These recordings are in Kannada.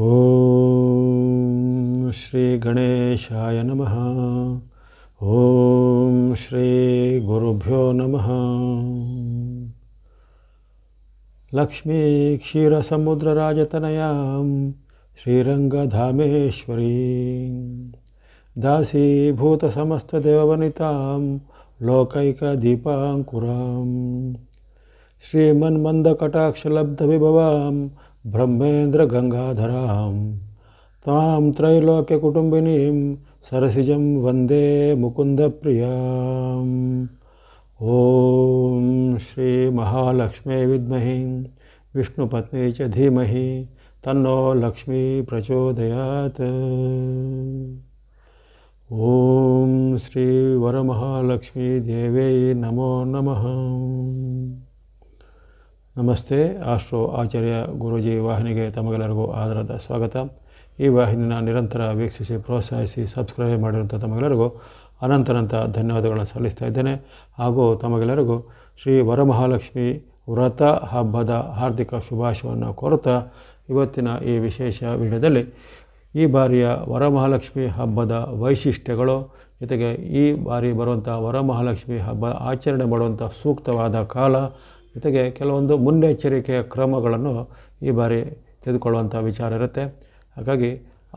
ॐ श्रीगणेशाय नमः ॐ श्रीगुरुभ्यो नमः लक्ष्मीक्षीरसमुद्रराजतनयां श्रीरङ्गधामेश्वरीं दासीभूतसमस्तदेववनितां लोकैकदीपाङ्कुरां श्रीमन्मन्दकटाक्षलब्धविभवां ब्रह्मेन्द्रगङ्गाधरां सरसीज वंदे मुकुंद प्रिया मुकुन्दप्रियाम् ॐ श्रीमहालक्ष्मे विद्महे विष्णुपत्नी च धीमहि तन्नो लक्ष्मी प्रचोदयात् ॐ श्रीवरमहालक्ष्मीदेव्यै नमो नमः ನಮಸ್ತೆ ಆಶ್ರೋ ಆಚಾರ್ಯ ಗುರುಜಿ ವಾಹಿನಿಗೆ ತಮಗೆಲ್ಲರಿಗೂ ಆಧಾರದ ಸ್ವಾಗತ ಈ ವಾಹಿನಿಯನ್ನು ನಿರಂತರ ವೀಕ್ಷಿಸಿ ಪ್ರೋತ್ಸಾಹಿಸಿ ಸಬ್ಸ್ಕ್ರೈಬ್ ಮಾಡಿರುವಂಥ ತಮಗೆಲ್ಲರಿಗೂ ಅನಂತರಂತ ಧನ್ಯವಾದಗಳನ್ನು ಸಲ್ಲಿಸ್ತಾ ಇದ್ದೇನೆ ಹಾಗೂ ತಮಗೆಲ್ಲರಿಗೂ ಶ್ರೀ ವರಮಹಾಲಕ್ಷ್ಮಿ ವ್ರತ ಹಬ್ಬದ ಹಾರ್ದಿಕ ಶುಭಾಶಯವನ್ನು ಕೋರುತ್ತಾ ಇವತ್ತಿನ ಈ ವಿಶೇಷ ವಿಡಿಯೋದಲ್ಲಿ ಈ ಬಾರಿಯ ವರಮಹಾಲಕ್ಷ್ಮಿ ಹಬ್ಬದ ವೈಶಿಷ್ಟ್ಯಗಳು ಜೊತೆಗೆ ಈ ಬಾರಿ ಬರುವಂಥ ವರಮಹಾಲಕ್ಷ್ಮಿ ಹಬ್ಬ ಆಚರಣೆ ಮಾಡುವಂಥ ಸೂಕ್ತವಾದ ಕಾಲ ಜೊತೆಗೆ ಕೆಲವೊಂದು ಮುನ್ನೆಚ್ಚರಿಕೆಯ ಕ್ರಮಗಳನ್ನು ಈ ಬಾರಿ ತೆಗೆದುಕೊಳ್ಳುವಂಥ ವಿಚಾರ ಇರುತ್ತೆ ಹಾಗಾಗಿ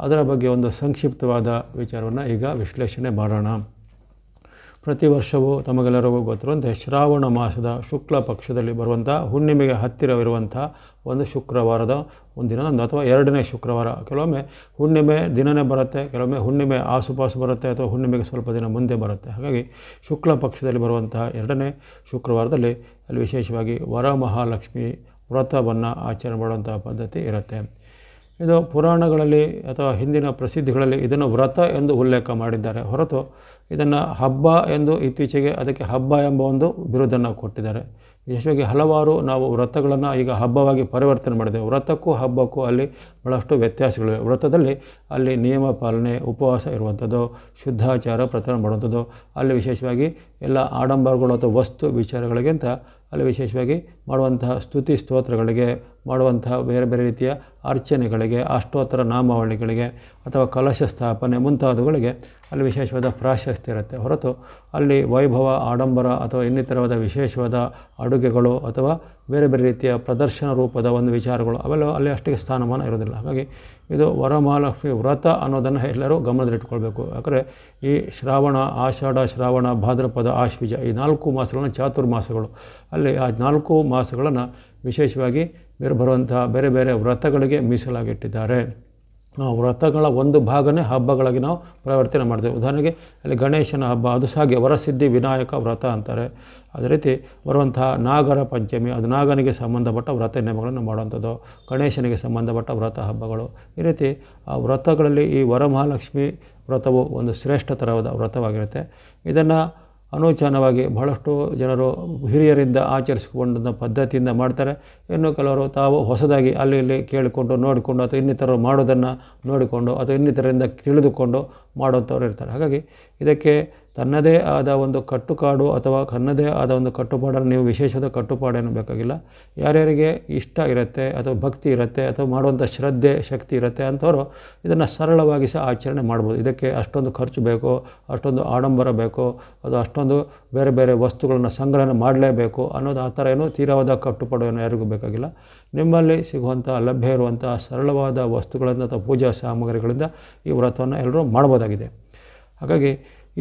ಅದರ ಬಗ್ಗೆ ಒಂದು ಸಂಕ್ಷಿಪ್ತವಾದ ವಿಚಾರವನ್ನು ಈಗ ವಿಶ್ಲೇಷಣೆ ಮಾಡೋಣ ಪ್ರತಿ ವರ್ಷವೂ ತಮಗೆಲ್ಲರಿಗೂ ಗೊತ್ತಿರುವಂತೆ ಶ್ರಾವಣ ಮಾಸದ ಶುಕ್ಲ ಪಕ್ಷದಲ್ಲಿ ಬರುವಂಥ ಹುಣ್ಣಿಮೆಗೆ ಹತ್ತಿರವಿರುವಂಥ ಒಂದು ಶುಕ್ರವಾರದ ಒಂದು ದಿನ ಅಥವಾ ಎರಡನೇ ಶುಕ್ರವಾರ ಕೆಲವೊಮ್ಮೆ ಹುಣ್ಣಿಮೆ ದಿನನೇ ಬರುತ್ತೆ ಕೆಲವೊಮ್ಮೆ ಹುಣ್ಣಿಮೆ ಆಸುಪಾಸು ಬರುತ್ತೆ ಅಥವಾ ಹುಣ್ಣಿಮೆಗೆ ಸ್ವಲ್ಪ ದಿನ ಮುಂದೆ ಬರುತ್ತೆ ಹಾಗಾಗಿ ಶುಕ್ಲ ಪಕ್ಷದಲ್ಲಿ ಬರುವಂತಹ ಎರಡನೇ ಶುಕ್ರವಾರದಲ್ಲಿ ಅಲ್ಲಿ ವಿಶೇಷವಾಗಿ ವರಮಹಾಲಕ್ಷ್ಮಿ ವ್ರತವನ್ನು ಆಚರಣೆ ಮಾಡುವಂತಹ ಪದ್ಧತಿ ಇರುತ್ತೆ ಇದು ಪುರಾಣಗಳಲ್ಲಿ ಅಥವಾ ಹಿಂದಿನ ಪ್ರಸಿದ್ಧಿಗಳಲ್ಲಿ ಇದನ್ನು ವ್ರತ ಎಂದು ಉಲ್ಲೇಖ ಮಾಡಿದ್ದಾರೆ ಹೊರತು ಇದನ್ನು ಹಬ್ಬ ಎಂದು ಇತ್ತೀಚೆಗೆ ಅದಕ್ಕೆ ಹಬ್ಬ ಎಂಬ ಒಂದು ಬಿರುದನ್ನು ಕೊಟ್ಟಿದ್ದಾರೆ ವಿಶೇಷವಾಗಿ ಹಲವಾರು ನಾವು ವ್ರತಗಳನ್ನು ಈಗ ಹಬ್ಬವಾಗಿ ಪರಿವರ್ತನೆ ಮಾಡಿದ್ದೇವೆ ವ್ರತಕ್ಕೂ ಹಬ್ಬಕ್ಕೂ ಅಲ್ಲಿ ಭಾಳಷ್ಟು ವ್ಯತ್ಯಾಸಗಳಿವೆ ವ್ರತದಲ್ಲಿ ಅಲ್ಲಿ ನಿಯಮ ಪಾಲನೆ ಉಪವಾಸ ಇರುವಂಥದ್ದು ಶುದ್ಧಾಚಾರ ಪ್ರಚಾರ ಮಾಡುವಂಥದ್ದು ಅಲ್ಲಿ ವಿಶೇಷವಾಗಿ ಎಲ್ಲ ಆಡಂಬರಗಳು ಅಥವಾ ವಸ್ತು ವಿಚಾರಗಳಿಗಿಂತ ಅಲ್ಲಿ ವಿಶೇಷವಾಗಿ ಮಾಡುವಂತಹ ಸ್ತುತಿ ಸ್ತೋತ್ರಗಳಿಗೆ ಮಾಡುವಂತಹ ಬೇರೆ ಬೇರೆ ರೀತಿಯ ಅರ್ಚನೆಗಳಿಗೆ ಅಷ್ಟೋತ್ತರ ನಾಮಾವಳಿಗಳಿಗೆ ಅಥವಾ ಕಲಶ ಸ್ಥಾಪನೆ ಮುಂತಾದವುಗಳಿಗೆ ಅಲ್ಲಿ ವಿಶೇಷವಾದ ಪ್ರಾಶಸ್ತ್ಯ ಇರುತ್ತೆ ಹೊರತು ಅಲ್ಲಿ ವೈಭವ ಆಡಂಬರ ಅಥವಾ ಇನ್ನಿತರವಾದ ವಿಶೇಷವಾದ ಅಡುಗೆಗಳು ಅಥವಾ ಬೇರೆ ಬೇರೆ ರೀತಿಯ ಪ್ರದರ್ಶನ ರೂಪದ ಒಂದು ವಿಚಾರಗಳು ಅವೆಲ್ಲ ಅಲ್ಲಿ ಅಷ್ಟಿಗೆ ಸ್ಥಾನಮಾನ ಇರೋದಿಲ್ಲ ಹಾಗಾಗಿ ಇದು ವರಮಹಾಲಕ್ಷ್ಮಿ ವ್ರತ ಅನ್ನೋದನ್ನು ಎಲ್ಲರೂ ಗಮನದಲ್ಲಿಟ್ಕೊಳ್ಬೇಕು ಯಾಕಂದರೆ ಈ ಶ್ರಾವಣ ಆಷಾಢ ಶ್ರಾವಣ ಭಾದ್ರಪದ ಆಶ್ವಿಜ ಈ ನಾಲ್ಕು ಮಾಸಗಳನ್ನು ಚಾತುರ್ಮಾಸಗಳು ಅಲ್ಲಿ ಆ ನಾಲ್ಕು ಮಾಸಗಳನ್ನು ವಿಶೇಷವಾಗಿ ಬೇರೆ ಬರುವಂತಹ ಬೇರೆ ಬೇರೆ ವ್ರತಗಳಿಗೆ ಮೀಸಲಾಗಿಟ್ಟಿದ್ದಾರೆ ಆ ವ್ರತಗಳ ಒಂದು ಭಾಗನೇ ಹಬ್ಬಗಳಾಗಿ ನಾವು ಪ್ರವರ್ತನೆ ಮಾಡ್ತೇವೆ ಉದಾಹರಣೆಗೆ ಅಲ್ಲಿ ಗಣೇಶನ ಹಬ್ಬ ಅದು ಸಾಗೆ ವರಸಿದ್ಧಿ ವಿನಾಯಕ ವ್ರತ ಅಂತಾರೆ ಅದೇ ರೀತಿ ಬರುವಂತಹ ನಾಗರ ಪಂಚಮಿ ಅದು ನಾಗನಿಗೆ ಸಂಬಂಧಪಟ್ಟ ವ್ರತ ನಿಯಮಗಳನ್ನು ಮಾಡುವಂಥದ್ದು ಗಣೇಶನಿಗೆ ಸಂಬಂಧಪಟ್ಟ ವ್ರತ ಹಬ್ಬಗಳು ಈ ರೀತಿ ಆ ವ್ರತಗಳಲ್ಲಿ ಈ ವರಮಹಾಲಕ್ಷ್ಮಿ ವ್ರತವು ಒಂದು ಶ್ರೇಷ್ಠ ಥರದ ವ್ರತವಾಗಿರುತ್ತೆ ಇದನ್ನು ಅನೂಚಾನವಾಗಿ ಬಹಳಷ್ಟು ಜನರು ಹಿರಿಯರಿಂದ ಆಚರಿಸಿಕೊಂಡ ಪದ್ಧತಿಯಿಂದ ಮಾಡ್ತಾರೆ ಇನ್ನು ಕೆಲವರು ತಾವು ಹೊಸದಾಗಿ ಅಲ್ಲಿ ಇಲ್ಲಿ ಕೇಳಿಕೊಂಡು ನೋಡಿಕೊಂಡು ಅಥವಾ ಇನ್ನಿತರರು ಮಾಡೋದನ್ನು ನೋಡಿಕೊಂಡು ಅಥವಾ ಇನ್ನಿತರರಿಂದ ತಿಳಿದುಕೊಂಡು ಮಾಡುವಂಥವ್ರು ಇರ್ತಾರೆ ಹಾಗಾಗಿ ಇದಕ್ಕೆ ತನ್ನದೇ ಆದ ಒಂದು ಕಟ್ಟುಕಾಡು ಅಥವಾ ತನ್ನದೇ ಆದ ಒಂದು ಕಟ್ಟುಪಾಡನ್ನು ನೀವು ವಿಶೇಷದ ಕಟ್ಟುಪಾಡೇನು ಬೇಕಾಗಿಲ್ಲ ಯಾರ್ಯಾರಿಗೆ ಇಷ್ಟ ಇರುತ್ತೆ ಅಥವಾ ಭಕ್ತಿ ಇರುತ್ತೆ ಅಥವಾ ಮಾಡುವಂಥ ಶ್ರದ್ಧೆ ಶಕ್ತಿ ಇರುತ್ತೆ ಅಂಥವ್ರು ಇದನ್ನು ಸರಳವಾಗಿ ಸಹ ಆಚರಣೆ ಮಾಡ್ಬೋದು ಇದಕ್ಕೆ ಅಷ್ಟೊಂದು ಖರ್ಚು ಬೇಕೋ ಅಷ್ಟೊಂದು ಆಡಂಬರ ಬೇಕೋ ಅದು ಅಷ್ಟೊಂದು ಬೇರೆ ಬೇರೆ ವಸ್ತುಗಳನ್ನು ಸಂಗ್ರಹಣೆ ಮಾಡಲೇಬೇಕು ಅನ್ನೋದು ಆ ಥರ ಏನು ತೀರವಾದ ಕಟ್ಟುಪಾಡು ಏನೋ ಯಾರಿಗೂ ಬೇಕಾಗಿಲ್ಲ ನಿಮ್ಮಲ್ಲಿ ಸಿಗುವಂಥ ಲಭ್ಯ ಇರುವಂಥ ಸರಳವಾದ ವಸ್ತುಗಳಿಂದ ಅಥವಾ ಪೂಜಾ ಸಾಮಗ್ರಿಗಳಿಂದ ಈ ವ್ರತವನ್ನು ಎಲ್ಲರೂ ಮಾಡ್ಬೋದಾಗಿದೆ ಹಾಗಾಗಿ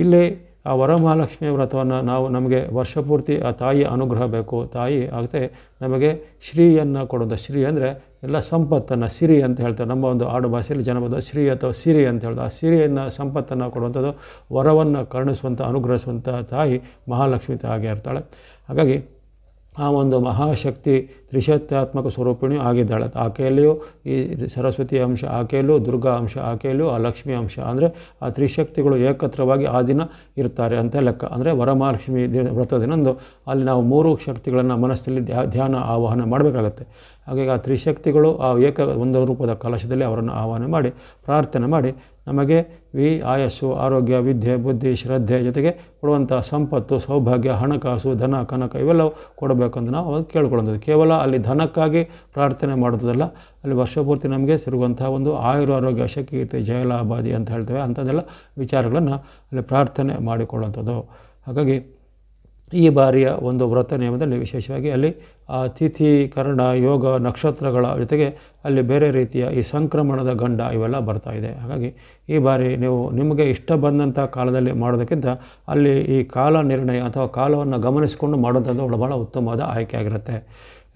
ಇಲ್ಲಿ ಆ ವರಮಹಾಲಕ್ಷ್ಮಿಯ ವ್ರತವನ್ನು ನಾವು ನಮಗೆ ವರ್ಷಪೂರ್ತಿ ಆ ತಾಯಿಯ ಅನುಗ್ರಹ ಬೇಕು ತಾಯಿ ಆಗುತ್ತೆ ನಮಗೆ ಶ್ರೀಯನ್ನು ಕೊಡೋದು ಶ್ರೀ ಅಂದರೆ ಎಲ್ಲ ಸಂಪತ್ತನ್ನು ಸಿರಿ ಅಂತ ಹೇಳ್ತಾರೆ ನಮ್ಮ ಒಂದು ಆಡು ಭಾಷೆಯಲ್ಲಿ ಶ್ರೀ ಅಥವಾ ಸಿರಿ ಅಂತ ಹೇಳ್ತಾರೆ ಆ ಸಿರಿಯನ್ನು ಸಂಪತ್ತನ್ನು ಕೊಡುವಂಥದ್ದು ವರವನ್ನು ಕರುಣಿಸುವಂಥ ಅನುಗ್ರಹಿಸುವಂಥ ತಾಯಿ ಮಹಾಲಕ್ಷ್ಮಿ ತಾಯಿ ಇರ್ತಾಳೆ ಹಾಗಾಗಿ ಆ ಒಂದು ಮಹಾಶಕ್ತಿ ತ್ರಿಶತ್ಯಾತ್ಮಕ ಸ್ವರೂಪಿಣಿಯೂ ಆಗಿದ್ದಾಳೆ ಆಕೆಯಲ್ಲಿಯೂ ಈ ಸರಸ್ವತಿ ಅಂಶ ಆಕೆಯಲ್ಲೂ ದುರ್ಗಾ ಅಂಶ ಆಕೆಯಲ್ಲೂ ಆ ಲಕ್ಷ್ಮಿ ಅಂಶ ಅಂದರೆ ಆ ತ್ರಿಶಕ್ತಿಗಳು ಏಕತ್ರವಾಗಿ ಆ ದಿನ ಇರ್ತಾರೆ ಅಂತ ಲೆಕ್ಕ ಅಂದರೆ ವರಮಹಾಲಕ್ಷ್ಮಿ ದಿನ ವ್ರತ ದಿನಂದು ಅಲ್ಲಿ ನಾವು ಮೂರು ಶಕ್ತಿಗಳನ್ನು ಮನಸ್ಸಲ್ಲಿ ಧ್ಯಾನ ಆವಾಹನ ಮಾಡಬೇಕಾಗತ್ತೆ ಹಾಗಾಗಿ ಆ ತ್ರಿಶಕ್ತಿಗಳು ಆ ಏಕ ಒಂದು ರೂಪದ ಕಲಶದಲ್ಲಿ ಅವರನ್ನು ಆಹ್ವಾನ ಮಾಡಿ ಪ್ರಾರ್ಥನೆ ಮಾಡಿ ನಮಗೆ ವಿ ಆಯಸ್ಸು ಆರೋಗ್ಯ ವಿದ್ಯೆ ಬುದ್ಧಿ ಶ್ರದ್ಧೆ ಜೊತೆಗೆ ಕೊಡುವಂಥ ಸಂಪತ್ತು ಸೌಭಾಗ್ಯ ಹಣಕಾಸು ಧನ ಕನಕ ಇವೆಲ್ಲವೂ ಅಂತ ನಾವು ಕೇಳ್ಕೊಳ್ಳೋದು ಕೇವಲ ಅಲ್ಲಿ ಧನಕ್ಕಾಗಿ ಪ್ರಾರ್ಥನೆ ಮಾಡೋದಲ್ಲ ಅಲ್ಲಿ ವರ್ಷಪೂರ್ತಿ ನಮಗೆ ಸಿಗುವಂಥ ಒಂದು ಆಯುರ ಆರೋಗ್ಯ ಶಕ್ತಿ ಜಯಲಾಬಾದಿ ಅಂತ ಹೇಳ್ತೇವೆ ಅಂಥದ್ದೆಲ್ಲ ವಿಚಾರಗಳನ್ನು ಅಲ್ಲಿ ಪ್ರಾರ್ಥನೆ ಮಾಡಿಕೊಳ್ಳುವಂಥದ್ದು ಹಾಗಾಗಿ ಈ ಬಾರಿಯ ಒಂದು ವ್ರತ ನಿಯಮದಲ್ಲಿ ವಿಶೇಷವಾಗಿ ಅಲ್ಲಿ ತಿಥಿ ಕರ್ಣ ಯೋಗ ನಕ್ಷತ್ರಗಳ ಜೊತೆಗೆ ಅಲ್ಲಿ ಬೇರೆ ರೀತಿಯ ಈ ಸಂಕ್ರಮಣದ ಗಂಡ ಇವೆಲ್ಲ ಬರ್ತಾ ಇದೆ ಹಾಗಾಗಿ ಈ ಬಾರಿ ನೀವು ನಿಮಗೆ ಇಷ್ಟ ಬಂದಂಥ ಕಾಲದಲ್ಲಿ ಮಾಡೋದಕ್ಕಿಂತ ಅಲ್ಲಿ ಈ ಕಾಲ ನಿರ್ಣಯ ಅಥವಾ ಕಾಲವನ್ನು ಗಮನಿಸಿಕೊಂಡು ಮಾಡುವಂಥದ್ದು ಭಾಳ ಉತ್ತಮವಾದ ಆಯ್ಕೆ ಆಗಿರುತ್ತೆ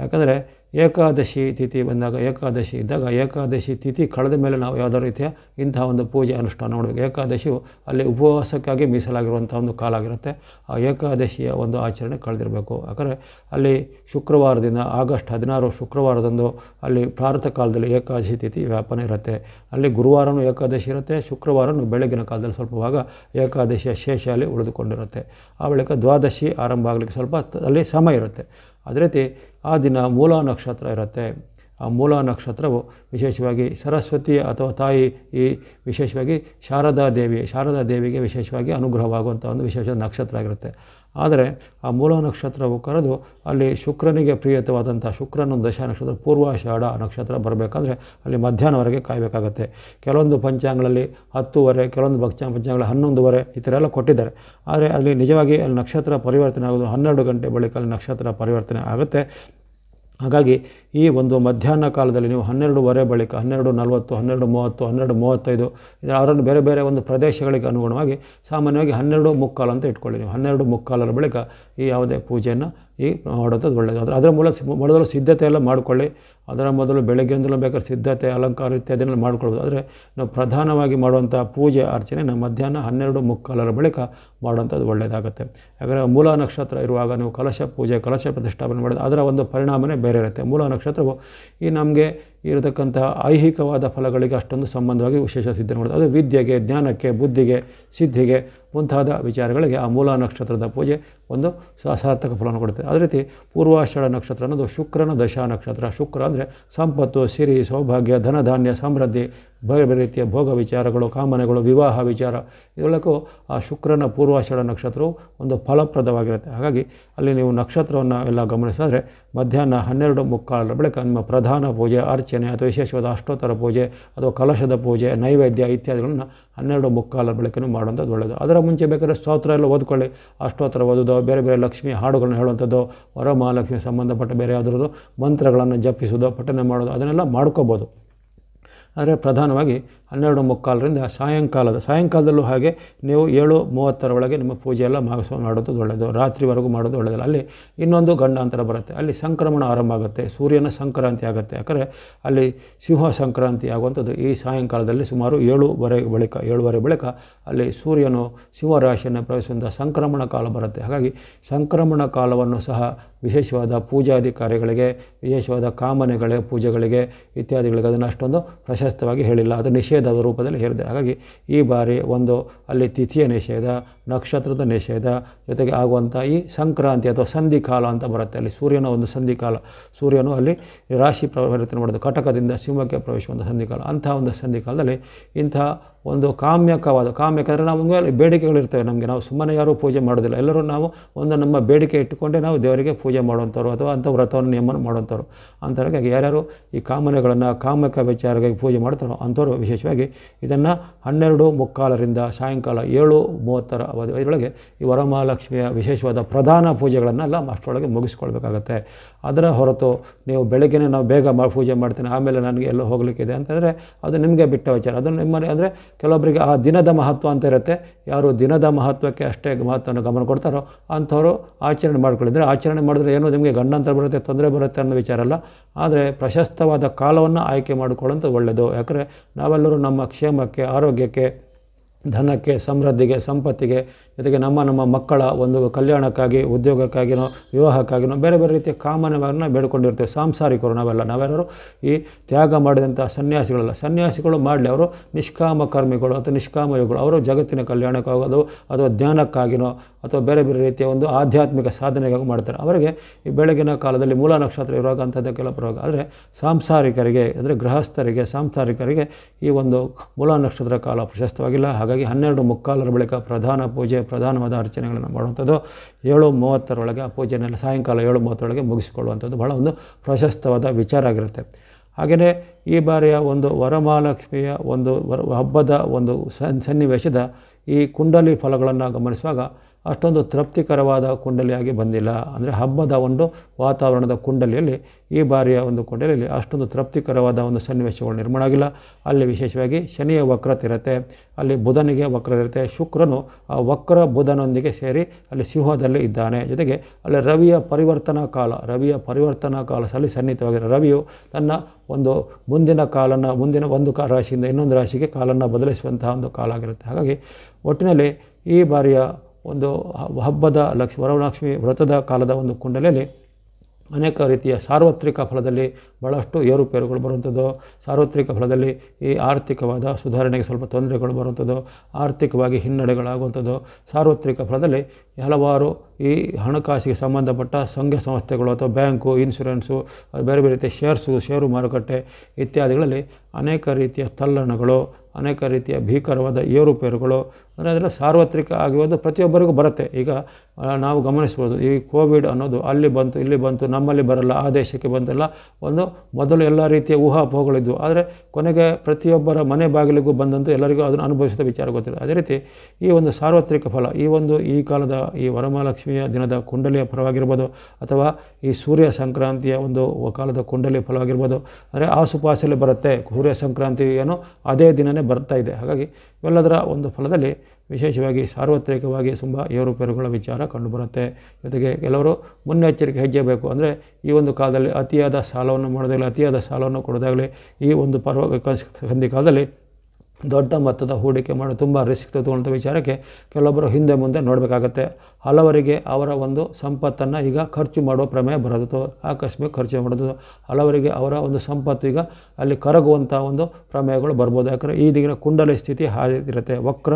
ಯಾಕಂದರೆ ಏಕಾದಶಿ ತಿಥಿ ಬಂದಾಗ ಏಕಾದಶಿ ಇದ್ದಾಗ ಏಕಾದಶಿ ತಿಥಿ ಕಳೆದ ಮೇಲೆ ನಾವು ಯಾವುದೋ ರೀತಿಯ ಇಂತಹ ಒಂದು ಪೂಜೆ ಅನುಷ್ಠಾನ ಮಾಡಬೇಕು ಏಕಾದಶಿಯು ಅಲ್ಲಿ ಉಪವಾಸಕ್ಕಾಗಿ ಮೀಸಲಾಗಿರುವಂಥ ಒಂದು ಕಾಲ ಆಗಿರುತ್ತೆ ಆ ಏಕಾದಶಿಯ ಒಂದು ಆಚರಣೆ ಕಳೆದಿರಬೇಕು ಯಾಕಂದರೆ ಅಲ್ಲಿ ಶುಕ್ರವಾರದಿಂದ ಆಗಸ್ಟ್ ಹದಿನಾರು ಶುಕ್ರವಾರದಂದು ಅಲ್ಲಿ ಪ್ರಾರತ ಕಾಲದಲ್ಲಿ ಏಕಾದಶಿ ತಿಥಿ ವ್ಯಾಪನ ಇರುತ್ತೆ ಅಲ್ಲಿ ಗುರುವಾರನೂ ಏಕಾದಶಿ ಇರುತ್ತೆ ಶುಕ್ರವಾರನೂ ಬೆಳಗಿನ ಕಾಲದಲ್ಲಿ ಸ್ವಲ್ಪ ಭಾಗ ಏಕಾದಶಿಯ ಶೇಷ ಅಲ್ಲಿ ಉಳಿದುಕೊಂಡಿರುತ್ತೆ ಆ ಬಳಿಕ ದ್ವಾದಶಿ ಆರಂಭ ಆಗಲಿಕ್ಕೆ ಸ್ವಲ್ಪ ಅಲ್ಲಿ ಸಮಯ ಇರುತ್ತೆ ಅದೇ ರೀತಿ ಆ ದಿನ ಮೂಲ ನಕ್ಷತ್ರ ಇರುತ್ತೆ ಆ ಮೂಲ ನಕ್ಷತ್ರವು ವಿಶೇಷವಾಗಿ ಸರಸ್ವತಿ ಅಥವಾ ತಾಯಿ ಈ ವಿಶೇಷವಾಗಿ ಶಾರದಾ ದೇವಿ ಶಾರದಾ ದೇವಿಗೆ ವಿಶೇಷವಾಗಿ ಅನುಗ್ರಹವಾಗುವಂಥ ಒಂದು ವಿಶೇಷ ನಕ್ಷತ್ರ ಆಗಿರುತ್ತೆ ಆದರೆ ಆ ಮೂಲ ನಕ್ಷತ್ರವು ಕರೆದು ಅಲ್ಲಿ ಶುಕ್ರನಿಗೆ ಪ್ರಿಯತವಾದಂಥ ಶುಕ್ರನ ದಶ ನಕ್ಷತ್ರ ಪೂರ್ವಾಷಾಢ ನಕ್ಷತ್ರ ಬರಬೇಕಂದ್ರೆ ಅಲ್ಲಿ ಮಧ್ಯಾಹ್ನವರೆಗೆ ಕಾಯಬೇಕಾಗತ್ತೆ ಕೆಲವೊಂದು ಪಂಚಾಂಗಗಳಲ್ಲಿ ಹತ್ತುವರೆ ಕೆಲವೊಂದು ಭಕ್ತ ಪಂಚಾಂಗಗಳಲ್ಲಿ ಹನ್ನೊಂದುವರೆ ಈ ಥರ ಎಲ್ಲ ಕೊಟ್ಟಿದ್ದಾರೆ ಆದರೆ ಅಲ್ಲಿ ನಿಜವಾಗಿ ಅಲ್ಲಿ ನಕ್ಷತ್ರ ಪರಿವರ್ತನೆ ಆಗೋದು ಹನ್ನೆರಡು ಗಂಟೆ ಬಳಿಕ ಅಲ್ಲಿ ನಕ್ಷತ್ರ ಪರಿವರ್ತನೆ ಆಗುತ್ತೆ ಹಾಗಾಗಿ ಈ ಒಂದು ಮಧ್ಯಾಹ್ನ ಕಾಲದಲ್ಲಿ ನೀವು ಹನ್ನೆರಡುವರೆ ಬಳಿಕ ಹನ್ನೆರಡು ನಲವತ್ತು ಹನ್ನೆರಡು ಮೂವತ್ತು ಹನ್ನೆರಡು ಮೂವತ್ತೈದು ಅವರನ್ನು ಬೇರೆ ಬೇರೆ ಒಂದು ಪ್ರದೇಶಗಳಿಗೆ ಅನುಗುಣವಾಗಿ ಸಾಮಾನ್ಯವಾಗಿ ಹನ್ನೆರಡು ಮುಕ್ಕಾಲು ಅಂತ ಇಟ್ಕೊಳ್ಳಿ ನೀವು ಹನ್ನೆರಡು ಮುಕ್ಕಾಲರ ಬಳಿಕ ಈ ಯಾವುದೇ ಪೂಜೆಯನ್ನು ಈ ಮಾಡೋದು ಒಳ್ಳೆಯದು ಅದರ ಅದರ ಮೂಲಕ ಮೊದಲು ಸಿದ್ಧತೆ ಎಲ್ಲ ಮಾಡಿಕೊಳ್ಳಿ ಅದರ ಮೊದಲು ಬೆಳಗ್ಗೆಯಿಂದಲೂ ಬೇಕಾದ್ರೆ ಸಿದ್ಧತೆ ಅಲಂಕಾರ ಇತ್ಯಾದಿನೆಲ್ಲ ಮಾಡ್ಕೊಳ್ಬೋದು ಆದರೆ ನಾವು ಪ್ರಧಾನವಾಗಿ ಮಾಡುವಂಥ ಪೂಜೆ ಅರ್ಚನೆ ನಾವು ಮಧ್ಯಾಹ್ನ ಹನ್ನೆರಡು ಮುಕ್ಕಾಲರ ಬಳಿಕ ಮಾಡುವಂಥದ್ದು ಒಳ್ಳೆಯದಾಗುತ್ತೆ ಯಾಕಂದರೆ ಮೂಲ ನಕ್ಷತ್ರ ಇರುವಾಗ ನೀವು ಕಲಶ ಪೂಜೆ ಕಲಶ ಪ್ರತಿಷ್ಠಾಪನೆ ಮಾಡೋದು ಅದರ ಒಂದು ಪರಿಣಾಮನೇ ಬೇರೆ ಇರುತ್ತೆ ಮೂಲ ನಕ್ಷತ್ರವು ಈ ನಮಗೆ ಇರತಕ್ಕಂತಹ ಐಹಿಕವಾದ ಫಲಗಳಿಗೆ ಅಷ್ಟೊಂದು ಸಂಬಂಧವಾಗಿ ವಿಶೇಷ ಸಿದ್ಧನ ಮಾಡೋದು ಅದು ವಿದ್ಯೆಗೆ ಜ್ಞಾನಕ್ಕೆ ಬುದ್ಧಿಗೆ ಸಿದ್ಧಿಗೆ ಮುಂತಾದ ವಿಚಾರಗಳಿಗೆ ಆ ಮೂಲ ನಕ್ಷತ್ರದ ಪೂಜೆ ಒಂದು ಸಾರ್ಥಕ ಫಲವನ್ನು ಕೊಡುತ್ತೆ ಅದೇ ರೀತಿ ಪೂರ್ವಾಷಾಢ ನಕ್ಷತ್ರ ಅನ್ನೋದು ಶುಕ್ರನ ದಶಾ ನಕ್ಷತ್ರ ಶುಕ್ರ ಅಂದರೆ ಸಂಪತ್ತು ಸಿರಿ ಸೌಭಾಗ್ಯ ಧನಧಾನ್ಯ ಸಮೃದ್ಧಿ ಬೇರೆ ಬೇರೆ ರೀತಿಯ ಭೋಗ ವಿಚಾರಗಳು ಕಾಮನೆಗಳು ವಿವಾಹ ವಿಚಾರ ಇದರೊಳಗೂ ಆ ಶುಕ್ರನ ಪೂರ್ವಾಷಾಢ ನಕ್ಷತ್ರವು ಒಂದು ಫಲಪ್ರದವಾಗಿರುತ್ತೆ ಹಾಗಾಗಿ ಅಲ್ಲಿ ನೀವು ನಕ್ಷತ್ರವನ್ನು ಎಲ್ಲ ಗಮನಿಸಿದ್ರೆ ಮಧ್ಯಾಹ್ನ ಹನ್ನೆರಡು ಮುಕ್ಕಾಲರ ಬಳಿಕ ನಿಮ್ಮ ಪ್ರಧಾನ ಪೂಜೆ ಅರ್ಚನೆ ಅಥವಾ ವಿಶೇಷವಾದ ಅಷ್ಟೋತ್ತರ ಪೂಜೆ ಅಥವಾ ಕಲಶದ ಪೂಜೆ ನೈವೇದ್ಯ ಇತ್ಯಾದಿಗಳನ್ನು ಹನ್ನೆರಡು ಮುಕ್ಕಾಲರ ಬಳಿಕನೂ ಮಾಡುವಂಥದ್ದು ಒಳ್ಳೆಯದು ಅದರ ಮುಂಚೆ ಬೇಕಾದ್ರೆ ಸ್ತೋತ್ರ ಎಲ್ಲ ಓದ್ಕೊಳ್ಳಿ ಅಷ್ಟೋತ್ತರ ಓದೋದು ಬೇರೆ ಬೇರೆ ಲಕ್ಷ್ಮಿ ಹಾಡುಗಳನ್ನು ಹೇಳುವಂಥದ್ದು ವರಮಹಾಲಕ್ಷ್ಮಿ ಸಂಬಂಧಪಟ್ಟ ಬೇರೆ ಯಾವುದ್ರದ್ದು ಮಂತ್ರಗಳನ್ನು ಜಪಿಸೋದು ಪಠನೆ ಮಾಡೋದು ಅದನ್ನೆಲ್ಲ ಮಾಡ್ಕೋಬೋದು अरे प्रधानमंत्री ಹನ್ನೆರಡು ಮುಕ್ಕಾಲರಿಂದ ಸಾಯಂಕಾಲದ ಸಾಯಂಕಾಲದಲ್ಲೂ ಹಾಗೆ ನೀವು ಏಳು ಮೂವತ್ತರ ಒಳಗೆ ನಿಮ್ಮ ಪೂಜೆ ಎಲ್ಲ ಮಾಡೋದು ಒಳ್ಳೆಯದು ರಾತ್ರಿವರೆಗೂ ಮಾಡೋದು ಒಳ್ಳೆಯದಲ್ಲ ಅಲ್ಲಿ ಇನ್ನೊಂದು ಗಂಡಾಂತರ ಬರುತ್ತೆ ಅಲ್ಲಿ ಸಂಕ್ರಮಣ ಆರಂಭ ಆಗುತ್ತೆ ಸೂರ್ಯನ ಸಂಕ್ರಾಂತಿ ಆಗುತ್ತೆ ಯಾಕಂದರೆ ಅಲ್ಲಿ ಸಿಂಹ ಸಂಕ್ರಾಂತಿ ಆಗುವಂಥದ್ದು ಈ ಸಾಯಂಕಾಲದಲ್ಲಿ ಸುಮಾರು ಏಳುವರೆ ಬಳಿಕ ಏಳುವರೆ ಬಳಿಕ ಅಲ್ಲಿ ಸೂರ್ಯನು ಸಿಂಹರಾಶಿಯನ್ನು ಪ್ರವೇಶಿಸಿದ ಸಂಕ್ರಮಣ ಕಾಲ ಬರುತ್ತೆ ಹಾಗಾಗಿ ಸಂಕ್ರಮಣ ಕಾಲವನ್ನು ಸಹ ವಿಶೇಷವಾದ ಪೂಜಾದಿ ಕಾರ್ಯಗಳಿಗೆ ವಿಶೇಷವಾದ ಕಾಮನೆಗಳಿಗೆ ಪೂಜೆಗಳಿಗೆ ಇತ್ಯಾದಿಗಳಿಗೆ ಅದನ್ನು ಅಷ್ಟೊಂದು ಪ್ರಶಸ್ತವಾಗಿ ಹೇಳಿಲ್ಲ ಅದು ನಿಷೇಧ ನಿಷೇಧದ ರೂಪದಲ್ಲಿ ಹೇಳಿದೆ ಹಾಗಾಗಿ ಈ ಬಾರಿ ಒಂದು ಅಲ್ಲಿ ತಿಥಿಯ ನಿಷೇಧ ನಕ್ಷತ್ರದ ನಿಷೇಧ ಜೊತೆಗೆ ಆಗುವಂಥ ಈ ಸಂಕ್ರಾಂತಿ ಅಥವಾ ಸಂಧಿಕಾಲ ಅಂತ ಬರುತ್ತೆ ಅಲ್ಲಿ ಸೂರ್ಯನ ಒಂದು ಸಂಧಿಕಾಲ ಸೂರ್ಯನು ಅಲ್ಲಿ ರಾಶಿ ಪರಿವರ್ತನೆ ಮಾಡೋದು ಕಟಕದಿಂದ ಸಿಂಹಕ್ಕೆ ಪ್ರವೇಶವಂಥ ಸಂಧಿಕಾಲ ಅಂತಹ ಒಂದು ಸಂಧಿಕಾಲದಲ್ಲಿ ಇಂಥ ಒಂದು ಕಾಮ್ಯಕವಾದ ಕಾಮ್ಯಕ ಅಂದರೆ ನಮಗೆ ಬೇಡಿಕೆಗಳಿರ್ತವೆ ನಮಗೆ ನಾವು ಸುಮ್ಮನೆ ಯಾರೂ ಪೂಜೆ ಮಾಡೋದಿಲ್ಲ ಎಲ್ಲರೂ ನಾವು ಒಂದು ನಮ್ಮ ಬೇಡಿಕೆ ಇಟ್ಟುಕೊಂಡೇ ನಾವು ದೇವರಿಗೆ ಪೂಜೆ ಮಾಡುವಂಥವ್ರು ಅಥವಾ ಅಂಥ ವ್ರತವನ್ನು ನಿಯಮ ಮಾಡುವಂಥವ್ರು ಹಾಗಾಗಿ ಯಾರ್ಯಾರು ಈ ಕಾಮನೆಗಳನ್ನು ಕಾಮ್ಯಕ ವಿಚಾರವಾಗಿ ಪೂಜೆ ಮಾಡ್ತಾರೋ ಅಂಥವ್ರು ವಿಶೇಷವಾಗಿ ಇದನ್ನು ಹನ್ನೆರಡು ಮುಕ್ಕಾಲರಿಂದ ಸಾಯಂಕಾಲ ಏಳು ಮೂವತ್ತರ ಅವಧಿಯೊಳಗೆ ಈ ವರಮಹಾಲಕ್ಷ್ಮಿಯ ವಿಶೇಷವಾದ ಪ್ರಧಾನ ಪೂಜೆಗಳನ್ನೆಲ್ಲ ಅಷ್ಟರೊಳಗೆ ಮುಗಿಸ್ಕೊಳ್ಬೇಕಾಗತ್ತೆ ಅದರ ಹೊರತು ನೀವು ಬೆಳಗ್ಗೆ ನಾವು ಬೇಗ ಮಾ ಪೂಜೆ ಮಾಡ್ತೀನಿ ಆಮೇಲೆ ನನಗೆ ಎಲ್ಲೋ ಹೋಗಲಿಕ್ಕಿದೆ ಅಂತಂದರೆ ಅದು ನಿಮಗೆ ಬಿಟ್ಟ ವಿಚಾರ ಅದನ್ನು ನಿಮ್ಮನೆ ಅಂದರೆ ಕೆಲವೊಬ್ಬರಿಗೆ ಆ ದಿನದ ಮಹತ್ವ ಅಂತ ಇರುತ್ತೆ ಯಾರು ದಿನದ ಮಹತ್ವಕ್ಕೆ ಅಷ್ಟೇ ಮಹತ್ವವನ್ನು ಗಮನ ಕೊಡ್ತಾರೋ ಅಂಥವರು ಆಚರಣೆ ಮಾಡ್ಕೊಳ್ಳಿದ್ರೆ ಆಚರಣೆ ಮಾಡಿದ್ರೆ ಏನೋ ನಿಮಗೆ ಗಂಡಾಂತರ ಬರುತ್ತೆ ತೊಂದರೆ ಬರುತ್ತೆ ಅನ್ನೋ ವಿಚಾರ ಅಲ್ಲ ಆದರೆ ಪ್ರಶಸ್ತವಾದ ಕಾಲವನ್ನು ಆಯ್ಕೆ ಮಾಡಿಕೊಳ್ಳೋಂಥ ಒಳ್ಳೆಯದು ಯಾಕಂದರೆ ನಾವೆಲ್ಲರೂ ನಮ್ಮ ಕ್ಷೇಮಕ್ಕೆ ಆರೋಗ್ಯಕ್ಕೆ ಧನಕ್ಕೆ ಸಮೃದ್ಧಿಗೆ ಸಂಪತ್ತಿಗೆ ಜೊತೆಗೆ ನಮ್ಮ ನಮ್ಮ ಮಕ್ಕಳ ಒಂದು ಕಲ್ಯಾಣಕ್ಕಾಗಿ ಉದ್ಯೋಗಕ್ಕಾಗಿನೋ ವಿವಾಹಕ್ಕಾಗಿನೋ ಬೇರೆ ಬೇರೆ ರೀತಿಯ ಕಾಮನವನ್ನು ಬೇಡ್ಕೊಂಡಿರ್ತೇವೆ ಸಾಂಸಾರಿಕರು ನಾವೆಲ್ಲ ನಾವ್ಯಾರು ಈ ತ್ಯಾಗ ಮಾಡಿದಂಥ ಸನ್ಯಾಸಿಗಳಲ್ಲ ಸನ್ಯಾಸಿಗಳು ಮಾಡಲಿ ಅವರು ನಿಷ್ಕಾಮ ಕರ್ಮಿಗಳು ಅಥವಾ ನಿಷ್ಕಾಮಯುಗಳು ಅವರು ಜಗತ್ತಿನ ಕಲ್ಯಾಣಕ್ಕಾಗೋದು ಅಥವಾ ಜ್ಞಾನಕ್ಕಾಗಿನೋ ಅಥವಾ ಬೇರೆ ಬೇರೆ ರೀತಿಯ ಒಂದು ಆಧ್ಯಾತ್ಮಿಕ ಸಾಧನೆಗಾಗಿ ಮಾಡ್ತಾರೆ ಅವರಿಗೆ ಈ ಬೆಳಗಿನ ಕಾಲದಲ್ಲಿ ಮೂಲ ನಕ್ಷತ್ರ ಇರುವಾಗ ಅಂಥದ್ದಕ್ಕೆಲ್ಲ ಪ್ರಯೋಗ ಆದರೆ ಸಾಂಸಾರಿಕರಿಗೆ ಅಂದರೆ ಗೃಹಸ್ಥರಿಗೆ ಸಾಂಸಾರಿಕರಿಗೆ ಈ ಒಂದು ಮೂಲ ನಕ್ಷತ್ರ ಕಾಲ ಪ್ರಶಸ್ತವಾಗಿಲ್ಲ ಹಾಗಾಗಿ ಹನ್ನೆರಡು ಮುಕ್ಕಾಲರ ಬಳಿಕ ಪ್ರಧಾನ ಪೂಜೆ ಪ್ರಧಾನವಾದ ಅರ್ಚನೆಗಳನ್ನು ಮಾಡುವಂಥದ್ದು ಏಳು ಮೂವತ್ತರೊಳಗೆ ಆ ಪೂಜೆಯಲ್ಲಿ ಸಾಯಂಕಾಲ ಏಳು ಮೂವತ್ತರೊಳಗೆ ಮುಗಿಸಿಕೊಳ್ಳುವಂಥದ್ದು ಬಹಳ ಒಂದು ಪ್ರಶಸ್ತವಾದ ವಿಚಾರ ಆಗಿರುತ್ತೆ ಹಾಗೆಯೇ ಈ ಬಾರಿಯ ಒಂದು ವರಮಹಾಲಕ್ಷ್ಮಿಯ ಒಂದು ವರ ಹಬ್ಬದ ಒಂದು ಸನ್ನಿವೇಶದ ಈ ಕುಂಡಲಿ ಫಲಗಳನ್ನು ಗಮನಿಸುವಾಗ ಅಷ್ಟೊಂದು ತೃಪ್ತಿಕರವಾದ ಕುಂಡಲಿಯಾಗಿ ಬಂದಿಲ್ಲ ಅಂದರೆ ಹಬ್ಬದ ಒಂದು ವಾತಾವರಣದ ಕುಂಡಲಿಯಲ್ಲಿ ಈ ಬಾರಿಯ ಒಂದು ಕುಂಡಲಿಯಲ್ಲಿ ಅಷ್ಟೊಂದು ತೃಪ್ತಿಕರವಾದ ಒಂದು ಸನ್ನಿವೇಶಗಳು ನಿರ್ಮಾಣ ಆಗಿಲ್ಲ ಅಲ್ಲಿ ವಿಶೇಷವಾಗಿ ಶನಿಯ ವಕ್ರತೆ ಇರುತ್ತೆ ಅಲ್ಲಿ ಬುಧನಿಗೆ ವಕ್ರ ಇರುತ್ತೆ ಶುಕ್ರನು ಆ ವಕ್ರ ಬುಧನೊಂದಿಗೆ ಸೇರಿ ಅಲ್ಲಿ ಸಿಂಹದಲ್ಲಿ ಇದ್ದಾನೆ ಜೊತೆಗೆ ಅಲ್ಲಿ ರವಿಯ ಪರಿವರ್ತನಾ ಕಾಲ ರವಿಯ ಪರಿವರ್ತನಾ ಕಾಲ ಅಲ್ಲಿ ಸನ್ನಿಹಿತವಾಗಿರೋ ರವಿಯು ತನ್ನ ಒಂದು ಮುಂದಿನ ಕಾಲನ್ನು ಮುಂದಿನ ಒಂದು ಕಾ ರಾಶಿಯಿಂದ ಇನ್ನೊಂದು ರಾಶಿಗೆ ಕಾಲನ್ನು ಬದಲಿಸುವಂತಹ ಒಂದು ಕಾಲ ಆಗಿರುತ್ತೆ ಹಾಗಾಗಿ ಒಟ್ಟಿನಲ್ಲಿ ಈ ಬಾರಿಯ ಒಂದು ಹಬ್ಬದ ಲಕ್ಷ ವರಲಕ್ಷ್ಮಿ ವ್ರತದ ಕಾಲದ ಒಂದು ಕುಂಡಲೆಯಲ್ಲಿ ಅನೇಕ ರೀತಿಯ ಸಾರ್ವತ್ರಿಕ ಫಲದಲ್ಲಿ ಭಾಳಷ್ಟು ಏರುಪೇರುಗಳು ಬರುವಂಥದ್ದು ಸಾರ್ವತ್ರಿಕ ಫಲದಲ್ಲಿ ಈ ಆರ್ಥಿಕವಾದ ಸುಧಾರಣೆಗೆ ಸ್ವಲ್ಪ ತೊಂದರೆಗಳು ಬರುವಂಥದ್ದು ಆರ್ಥಿಕವಾಗಿ ಹಿನ್ನಡೆಗಳಾಗುವಂಥದ್ದು ಸಾರ್ವತ್ರಿಕ ಫಲದಲ್ಲಿ ಹಲವಾರು ಈ ಹಣಕಾಸಿಗೆ ಸಂಬಂಧಪಟ್ಟ ಸಂಘ ಸಂಸ್ಥೆಗಳು ಅಥವಾ ಬ್ಯಾಂಕು ಇನ್ಶೂರೆನ್ಸು ಬೇರೆ ಬೇರೆ ರೀತಿಯ ಶೇರ್ಸು ಷೇರು ಮಾರುಕಟ್ಟೆ ಇತ್ಯಾದಿಗಳಲ್ಲಿ ಅನೇಕ ರೀತಿಯ ತಲ್ಲಣಗಳು ಅನೇಕ ರೀತಿಯ ಭೀಕರವಾದ ಏರುಪೇರುಗಳು ಅಂದರೆ ಅದರಲ್ಲಿ ಸಾರ್ವತ್ರಿಕ ಒಂದು ಪ್ರತಿಯೊಬ್ಬರಿಗೂ ಬರುತ್ತೆ ಈಗ ನಾವು ಗಮನಿಸ್ಬೋದು ಈ ಕೋವಿಡ್ ಅನ್ನೋದು ಅಲ್ಲಿ ಬಂತು ಇಲ್ಲಿ ಬಂತು ನಮ್ಮಲ್ಲಿ ಬರಲ್ಲ ಆ ದೇಶಕ್ಕೆ ಬಂತಲ್ಲ ಒಂದು ಮೊದಲು ಎಲ್ಲ ರೀತಿಯ ಊಹಾಪೋಹಗಳಿದ್ವು ಆದರೆ ಕೊನೆಗೆ ಪ್ರತಿಯೊಬ್ಬರ ಮನೆ ಬಾಗಿಲಿಗೂ ಬಂದಂತೂ ಎಲ್ಲರಿಗೂ ಅದನ್ನು ಅನುಭವಿಸಿದ ವಿಚಾರ ಗೊತ್ತಿಲ್ಲ ಅದೇ ರೀತಿ ಈ ಒಂದು ಸಾರ್ವತ್ರಿಕ ಫಲ ಈ ಒಂದು ಈ ಕಾಲದ ಈ ವರಮಹಾಲಕ್ಷ್ಮಿ ಲಕ್ಷ್ಮಿಯ ದಿನದ ಕುಂಡಲಿಯ ಫಲವಾಗಿರ್ಬೋದು ಅಥವಾ ಈ ಸೂರ್ಯ ಸಂಕ್ರಾಂತಿಯ ಒಂದು ಕಾಲದ ಕುಂಡಲಿ ಫಲವಾಗಿರ್ಬೋದು ಅಂದರೆ ಆಸುಪಾಸಲ್ಲಿ ಬರುತ್ತೆ ಸೂರ್ಯ ಸಂಕ್ರಾಂತಿ ಏನು ಅದೇ ದಿನವೇ ಬರ್ತಾ ಇದೆ ಹಾಗಾಗಿ ಇವೆಲ್ಲದರ ಒಂದು ಫಲದಲ್ಲಿ ವಿಶೇಷವಾಗಿ ಸಾರ್ವತ್ರಿಕವಾಗಿ ತುಂಬ ಏರುಪೇರುಗಳ ವಿಚಾರ ಕಂಡುಬರುತ್ತೆ ಜೊತೆಗೆ ಕೆಲವರು ಮುನ್ನೆಚ್ಚರಿಕೆ ಹೆಜ್ಜೆ ಬೇಕು ಅಂದರೆ ಈ ಒಂದು ಕಾಲದಲ್ಲಿ ಅತಿಯಾದ ಸಾಲವನ್ನು ಮಾಡೋದಾಗಲಿ ಅತಿಯಾದ ಸಾಲವನ್ನು ಕೊಡೋದಾಗಲಿ ಈ ಒಂದು ಪರ್ವ ಸಂಧಿ ಕಾಲದಲ್ಲಿ ದೊಡ್ಡ ಮೊತ್ತದ ಹೂಡಿಕೆ ಮಾಡಿ ತುಂಬ ರಿಸ್ಕ್ ತಗೊಳ್ಳುವಂಥ ವಿಚಾರಕ್ಕೆ ಕೆಲವೊಬ್ಬರು ಹಿಂದೆ ಮುಂದೆ ನೋಡಬೇಕಾಗತ್ತೆ ಹಲವರಿಗೆ ಅವರ ಒಂದು ಸಂಪತ್ತನ್ನು ಈಗ ಖರ್ಚು ಮಾಡುವ ಪ್ರಮೇಯ ಬರೋದು ಆಕಸ್ಮಿಕ ಖರ್ಚು ಮಾಡೋದು ಹಲವರಿಗೆ ಅವರ ಒಂದು ಸಂಪತ್ತು ಈಗ ಅಲ್ಲಿ ಕರಗುವಂಥ ಒಂದು ಪ್ರಮೇಯಗಳು ಬರ್ಬೋದು ಯಾಕಂದರೆ ಈ ದಿನ ಕುಂಡಲಿ ಸ್ಥಿತಿ ಹಾಗೆ ಇರುತ್ತೆ ವಕ್ರ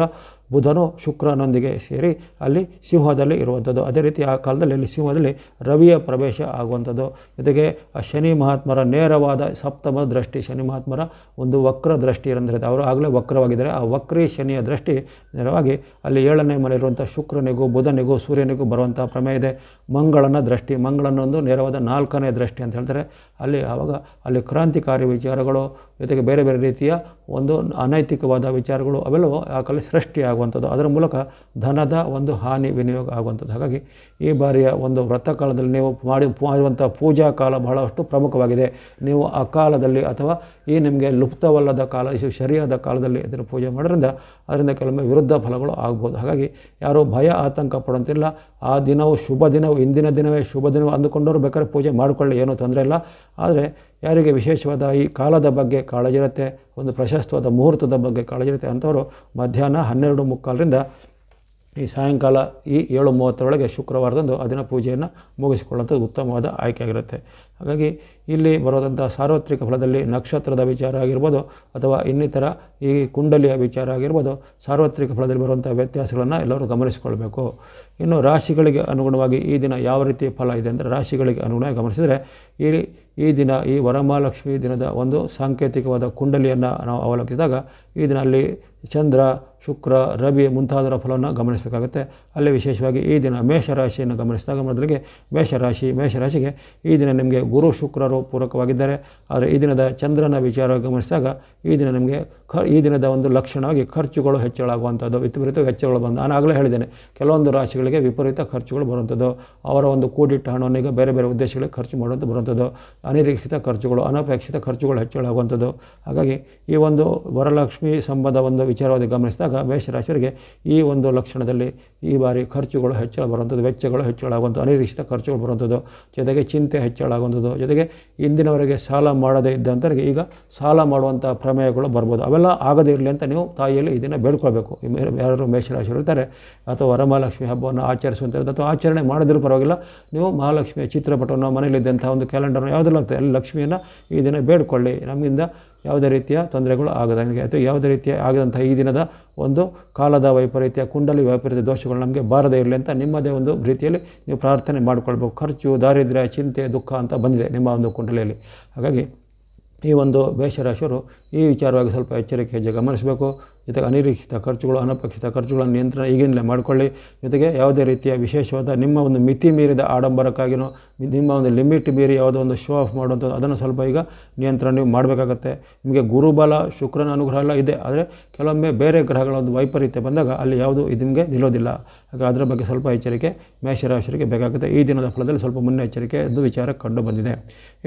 ಬುಧನು ಶುಕ್ರನೊಂದಿಗೆ ಸೇರಿ ಅಲ್ಲಿ ಸಿಂಹದಲ್ಲಿ ಇರುವಂಥದ್ದು ಅದೇ ರೀತಿ ಆ ಕಾಲದಲ್ಲಿ ಅಲ್ಲಿ ಸಿಂಹದಲ್ಲಿ ರವಿಯ ಪ್ರವೇಶ ಆಗುವಂಥದ್ದು ಜೊತೆಗೆ ಆ ಶನಿ ಮಹಾತ್ಮರ ನೇರವಾದ ಸಪ್ತಮ ದೃಷ್ಟಿ ಶನಿ ಮಹಾತ್ಮರ ಒಂದು ವಕ್ರ ದೃಷ್ಟಿ ಅಂದರೆ ಅವರು ಆಗಲೇ ವಕ್ರವಾಗಿದ್ದಾರೆ ಆ ವಕ್ರಿ ಶನಿಯ ದೃಷ್ಟಿ ನೇರವಾಗಿ ಅಲ್ಲಿ ಏಳನೇ ಇರುವಂಥ ಶುಕ್ರನಿಗೂ ಬುಧನಿಗೂ ಸೂರ್ಯನಿಗೂ ಬರುವಂಥ ಪ್ರಮೇಯ ಇದೆ ಮಂಗಳನ ದೃಷ್ಟಿ ಮಂಗಳನೊಂದು ನೇರವಾದ ನಾಲ್ಕನೇ ದೃಷ್ಟಿ ಅಂತ ಹೇಳ್ತಾರೆ ಅಲ್ಲಿ ಆವಾಗ ಅಲ್ಲಿ ಕ್ರಾಂತಿಕಾರಿ ವಿಚಾರಗಳು ಜೊತೆಗೆ ಬೇರೆ ಬೇರೆ ರೀತಿಯ ಒಂದು ಅನೈತಿಕವಾದ ವಿಚಾರಗಳು ಅವೆಲ್ಲವೂ ಆ ಕಾಲ ಸೃಷ್ಟಿಯಾಗುವ ಆಗುವಂಥದ್ದು ಅದರ ಮೂಲಕ ಧನದ ಒಂದು ಹಾನಿ ವಿನಿಯೋಗ ಆಗುವಂಥದ್ದು ಹಾಗಾಗಿ ಈ ಬಾರಿಯ ಒಂದು ವ್ರತ ಕಾಲದಲ್ಲಿ ನೀವು ಮಾಡಿ ಮಾಡುವಂಥ ಪೂಜಾ ಕಾಲ ಬಹಳಷ್ಟು ಪ್ರಮುಖವಾಗಿದೆ ನೀವು ಆ ಕಾಲದಲ್ಲಿ ಅಥವಾ ಈ ನಿಮಗೆ ಲುಪ್ತವಲ್ಲದ ಕಾಲ ಸರಿಯಾದ ಕಾಲದಲ್ಲಿ ಇದನ್ನು ಪೂಜೆ ಮಾಡೋದ್ರಿಂದ ಅದರಿಂದ ಕೆಲವೊಮ್ಮೆ ವಿರುದ್ಧ ಫಲಗಳು ಆಗ್ಬೋದು ಹಾಗಾಗಿ ಯಾರೂ ಭಯ ಆತಂಕ ಪಡುವಂತಿಲ್ಲ ಆ ದಿನವೂ ಶುಭ ದಿನವೂ ಇಂದಿನ ದಿನವೇ ಶುಭ ದಿನವೂ ಅಂದುಕೊಂಡವರು ಬೇಕಾದ್ರೆ ಪೂಜೆ ಮಾಡಿಕೊಳ್ಳಿ ಏನೂ ತೊಂದರೆ ಇಲ್ಲ ಆದರೆ ಯಾರಿಗೆ ವಿಶೇಷವಾದ ಈ ಕಾಲದ ಬಗ್ಗೆ ಕಾಳಜಿರುತ್ತೆ ಒಂದು ಪ್ರಶಸ್ತವಾದ ಮುಹೂರ್ತದ ಬಗ್ಗೆ ಕಾಳಜಿರುತ್ತೆ ಅಂಥವರು ಮಧ್ಯಾಹ್ನ ಹನ್ನೆರಡು ಮುಕ್ಕಾಲರಿಂದ ಈ ಸಾಯಂಕಾಲ ಈ ಏಳು ಮೂವತ್ತರೊಳಗೆ ಶುಕ್ರವಾರದಂದು ಅದಿನ ಪೂಜೆಯನ್ನು ಮುಗಿಸಿಕೊಳ್ಳುವಂಥದ್ದು ಉತ್ತಮವಾದ ಆಯ್ಕೆಯಾಗಿರುತ್ತೆ ಹಾಗಾಗಿ ಇಲ್ಲಿ ಬರೋದಂಥ ಸಾರ್ವತ್ರಿಕ ಫಲದಲ್ಲಿ ನಕ್ಷತ್ರದ ವಿಚಾರ ಆಗಿರ್ಬೋದು ಅಥವಾ ಇನ್ನಿತರ ಈ ಕುಂಡಲಿಯ ವಿಚಾರ ಆಗಿರ್ಬೋದು ಸಾರ್ವತ್ರಿಕ ಫಲದಲ್ಲಿ ಬರುವಂಥ ವ್ಯತ್ಯಾಸಗಳನ್ನು ಎಲ್ಲರೂ ಗಮನಿಸಿಕೊಳ್ಬೇಕು ಇನ್ನು ರಾಶಿಗಳಿಗೆ ಅನುಗುಣವಾಗಿ ಈ ದಿನ ಯಾವ ರೀತಿ ಫಲ ಇದೆ ಅಂದರೆ ರಾಶಿಗಳಿಗೆ ಅನುಗುಣವಾಗಿ ಗಮನಿಸಿದರೆ ಈ ಈ ದಿನ ಈ ವರಮಹಾಲಕ್ಷ್ಮಿ ದಿನದ ಒಂದು ಸಾಂಕೇತಿಕವಾದ ಕುಂಡಲಿಯನ್ನು ನಾವು ಅವಲೋಕಿಸಿದಾಗ ಈ ದಿನ ಅಲ್ಲಿ ಚಂದ್ರ ಶುಕ್ರ ರವಿ ಮುಂತಾದರ ಫಲವನ್ನು ಗಮನಿಸಬೇಕಾಗುತ್ತೆ ಅಲ್ಲಿ ವಿಶೇಷವಾಗಿ ಈ ದಿನ ಮೇಷರಾಶಿಯನ್ನು ಗಮನಿಸಿದಾಗ ಮೊದಲಿಗೆ ಮೇಷರಾಶಿ ಮೇಷರಾಶಿಗೆ ಈ ದಿನ ನಿಮಗೆ ಗುರು ಶುಕ್ರರು ಪೂರಕವಾಗಿದ್ದಾರೆ ಆದರೆ ಈ ದಿನದ ಚಂದ್ರನ ವಿಚಾರ ಗಮನಿಸಿದಾಗ ಈ ದಿನ ನಿಮಗೆ ಖ ಈ ದಿನದ ಒಂದು ಲಕ್ಷಣವಾಗಿ ಖರ್ಚುಗಳು ಹೆಚ್ಚಳಾಗುವಂಥದ್ದು ವಿಪರೀತ ವೆಚ್ಚಗಳು ಬಂದು ನಾನು ಆಗಲೇ ಹೇಳಿದ್ದೇನೆ ಕೆಲವೊಂದು ರಾಶಿಗಳಿಗೆ ವಿಪರೀತ ಖರ್ಚುಗಳು ಬರುವಂಥದ್ದು ಅವರ ಒಂದು ಕೂಡಿಟ್ಟ ಹಣವನ್ನು ಈಗ ಬೇರೆ ಬೇರೆ ಉದ್ದೇಶಗಳಿಗೆ ಖರ್ಚು ಮಾಡುವಂಥ ಬರುವಂಥದ್ದು ಅನಿರೀಕ್ಷಿತ ಖರ್ಚುಗಳು ಅನಪೇಕ್ಷಿತ ಖರ್ಚುಗಳು ಹೆಚ್ಚಳಾಗುವಂಥದ್ದು ಹಾಗಾಗಿ ಈ ಒಂದು ವರಲಕ್ಷ್ಮಿ ಸಂಬಂಧ ಒಂದು ವಿಚಾರವಾಗಿ ಗಮನಿಸಿದಾಗ ಆಗ ಮೇಷರಾಶಿಯವರಿಗೆ ಈ ಒಂದು ಲಕ್ಷಣದಲ್ಲಿ ಈ ಬಾರಿ ಖರ್ಚುಗಳು ಹೆಚ್ಚಳ ಬರುವಂಥದ್ದು ವೆಚ್ಚಗಳು ಹೆಚ್ಚಳ ಆಗುವಂಥ ಅನಿರೀಕ್ಷಿತ ಖರ್ಚುಗಳು ಬರುವಂಥದ್ದು ಜೊತೆಗೆ ಚಿಂತೆ ಹೆಚ್ಚಳ ಆಗುವಂಥದ್ದು ಜೊತೆಗೆ ಇಂದಿನವರೆಗೆ ಸಾಲ ಮಾಡದೇ ಇದ್ದಂಥವ್ರಿಗೆ ಈಗ ಸಾಲ ಮಾಡುವಂಥ ಪ್ರಮೇಯಗಳು ಬರ್ಬೋದು ಅವೆಲ್ಲ ಆಗದೇ ಇರಲಿ ಅಂತ ನೀವು ತಾಯಿಯಲ್ಲಿ ಇದನ್ನು ಬೇಡ್ಕೊಳ್ಬೇಕು ಯಾರು ಮೇಷರಾಶಿಯವರು ಇರ್ತಾರೆ ಅಥವಾ ವರಮಹಾಲಕ್ಷ್ಮಿ ಹಬ್ಬವನ್ನು ಆಚರಿಸುವಂಥದ್ದು ಅಥವಾ ಆಚರಣೆ ಮಾಡೋದ್ರೂ ಪರವಾಗಿಲ್ಲ ನೀವು ಮಹಾಲಕ್ಷ್ಮಿಯ ಚಿತ್ರಪಟವನ್ನು ಮನೆಯಲ್ಲಿದ್ದಂಥ ಒಂದು ಕ್ಯಾಲೆಂಡರ್ನ ಯಾವುದೆಲ್ಲ ಅಲ್ಲಿ ಲಕ್ಷ್ಮಿಯನ್ನು ಈ ದಿನ ಬೇಡ್ಕೊಳ್ಳಿ ನಮ್ಮಿಂದ ಯಾವುದೇ ರೀತಿಯ ತೊಂದರೆಗಳು ಆಗದಂಗೆ ಅಥವಾ ಯಾವುದೇ ರೀತಿಯ ಆಗದಂಥ ಈ ದಿನದ ಒಂದು ಕಾಲದ ವೈಪರೀತ್ಯ ಕುಂಡಲಿ ವೈಪರೀತ್ಯ ದೋಷಗಳು ನಮಗೆ ಬಾರದೇ ಇರಲಿ ಅಂತ ನಿಮ್ಮದೇ ಒಂದು ರೀತಿಯಲ್ಲಿ ನೀವು ಪ್ರಾರ್ಥನೆ ಮಾಡಿಕೊಳ್ಬೇಕು ಖರ್ಚು ದಾರಿದ್ರ್ಯ ಚಿಂತೆ ದುಃಖ ಅಂತ ಬಂದಿದೆ ನಿಮ್ಮ ಒಂದು ಕುಂಡಲಿಯಲ್ಲಿ ಹಾಗಾಗಿ ಈ ಒಂದು ಮೇಷರಾಶಿಯವರು ಈ ವಿಚಾರವಾಗಿ ಸ್ವಲ್ಪ ಎಚ್ಚರಿಕೆ ಹೆಜ್ಜೆ ಗಮನಿಸಬೇಕು ಜೊತೆಗೆ ಅನಿರೀಕ್ಷಿತ ಖರ್ಚುಗಳು ಅನಪೇಕ್ಷಿತ ಖರ್ಚುಗಳ ನಿಯಂತ್ರಣ ಈಗಿಂದಲೇ ಮಾಡಿಕೊಳ್ಳಿ ಜೊತೆಗೆ ಯಾವುದೇ ರೀತಿಯ ವಿಶೇಷವಾದ ನಿಮ್ಮ ಒಂದು ಮಿತಿ ಮೀರಿದ ಆಡಂಬರಕ್ಕಾಗಿಯೂ ನಿಮ್ಮ ಒಂದು ಲಿಮಿಟ್ ಮೀರಿ ಯಾವುದೋ ಒಂದು ಶೋ ಆಫ್ ಮಾಡುವಂಥದ್ದು ಅದನ್ನು ಸ್ವಲ್ಪ ಈಗ ನಿಯಂತ್ರಣ ನೀವು ಮಾಡಬೇಕಾಗತ್ತೆ ನಿಮಗೆ ಗುರುಬಲ ಶುಕ್ರನ ಅನುಗ್ರಹ ಎಲ್ಲ ಇದೆ ಆದರೆ ಕೆಲವೊಮ್ಮೆ ಬೇರೆ ಗ್ರಹಗಳ ಒಂದು ವೈಪರೀತ್ಯ ಬಂದಾಗ ಅಲ್ಲಿ ಯಾವುದು ಇದು ನಿಮಗೆ ನಿಲ್ಲೋದಿಲ್ಲ ಹಾಗೆ ಅದರ ಬಗ್ಗೆ ಸ್ವಲ್ಪ ಎಚ್ಚರಿಕೆ ಮೇಷರಾಶರಿಗೆ ಬೇಕಾಗುತ್ತೆ ಈ ದಿನದ ಫಲದಲ್ಲಿ ಸ್ವಲ್ಪ ಮುನ್ನೆಚ್ಚರಿಕೆ ಎಂದು ವಿಚಾರ ಕಂಡು ಬಂದಿದೆ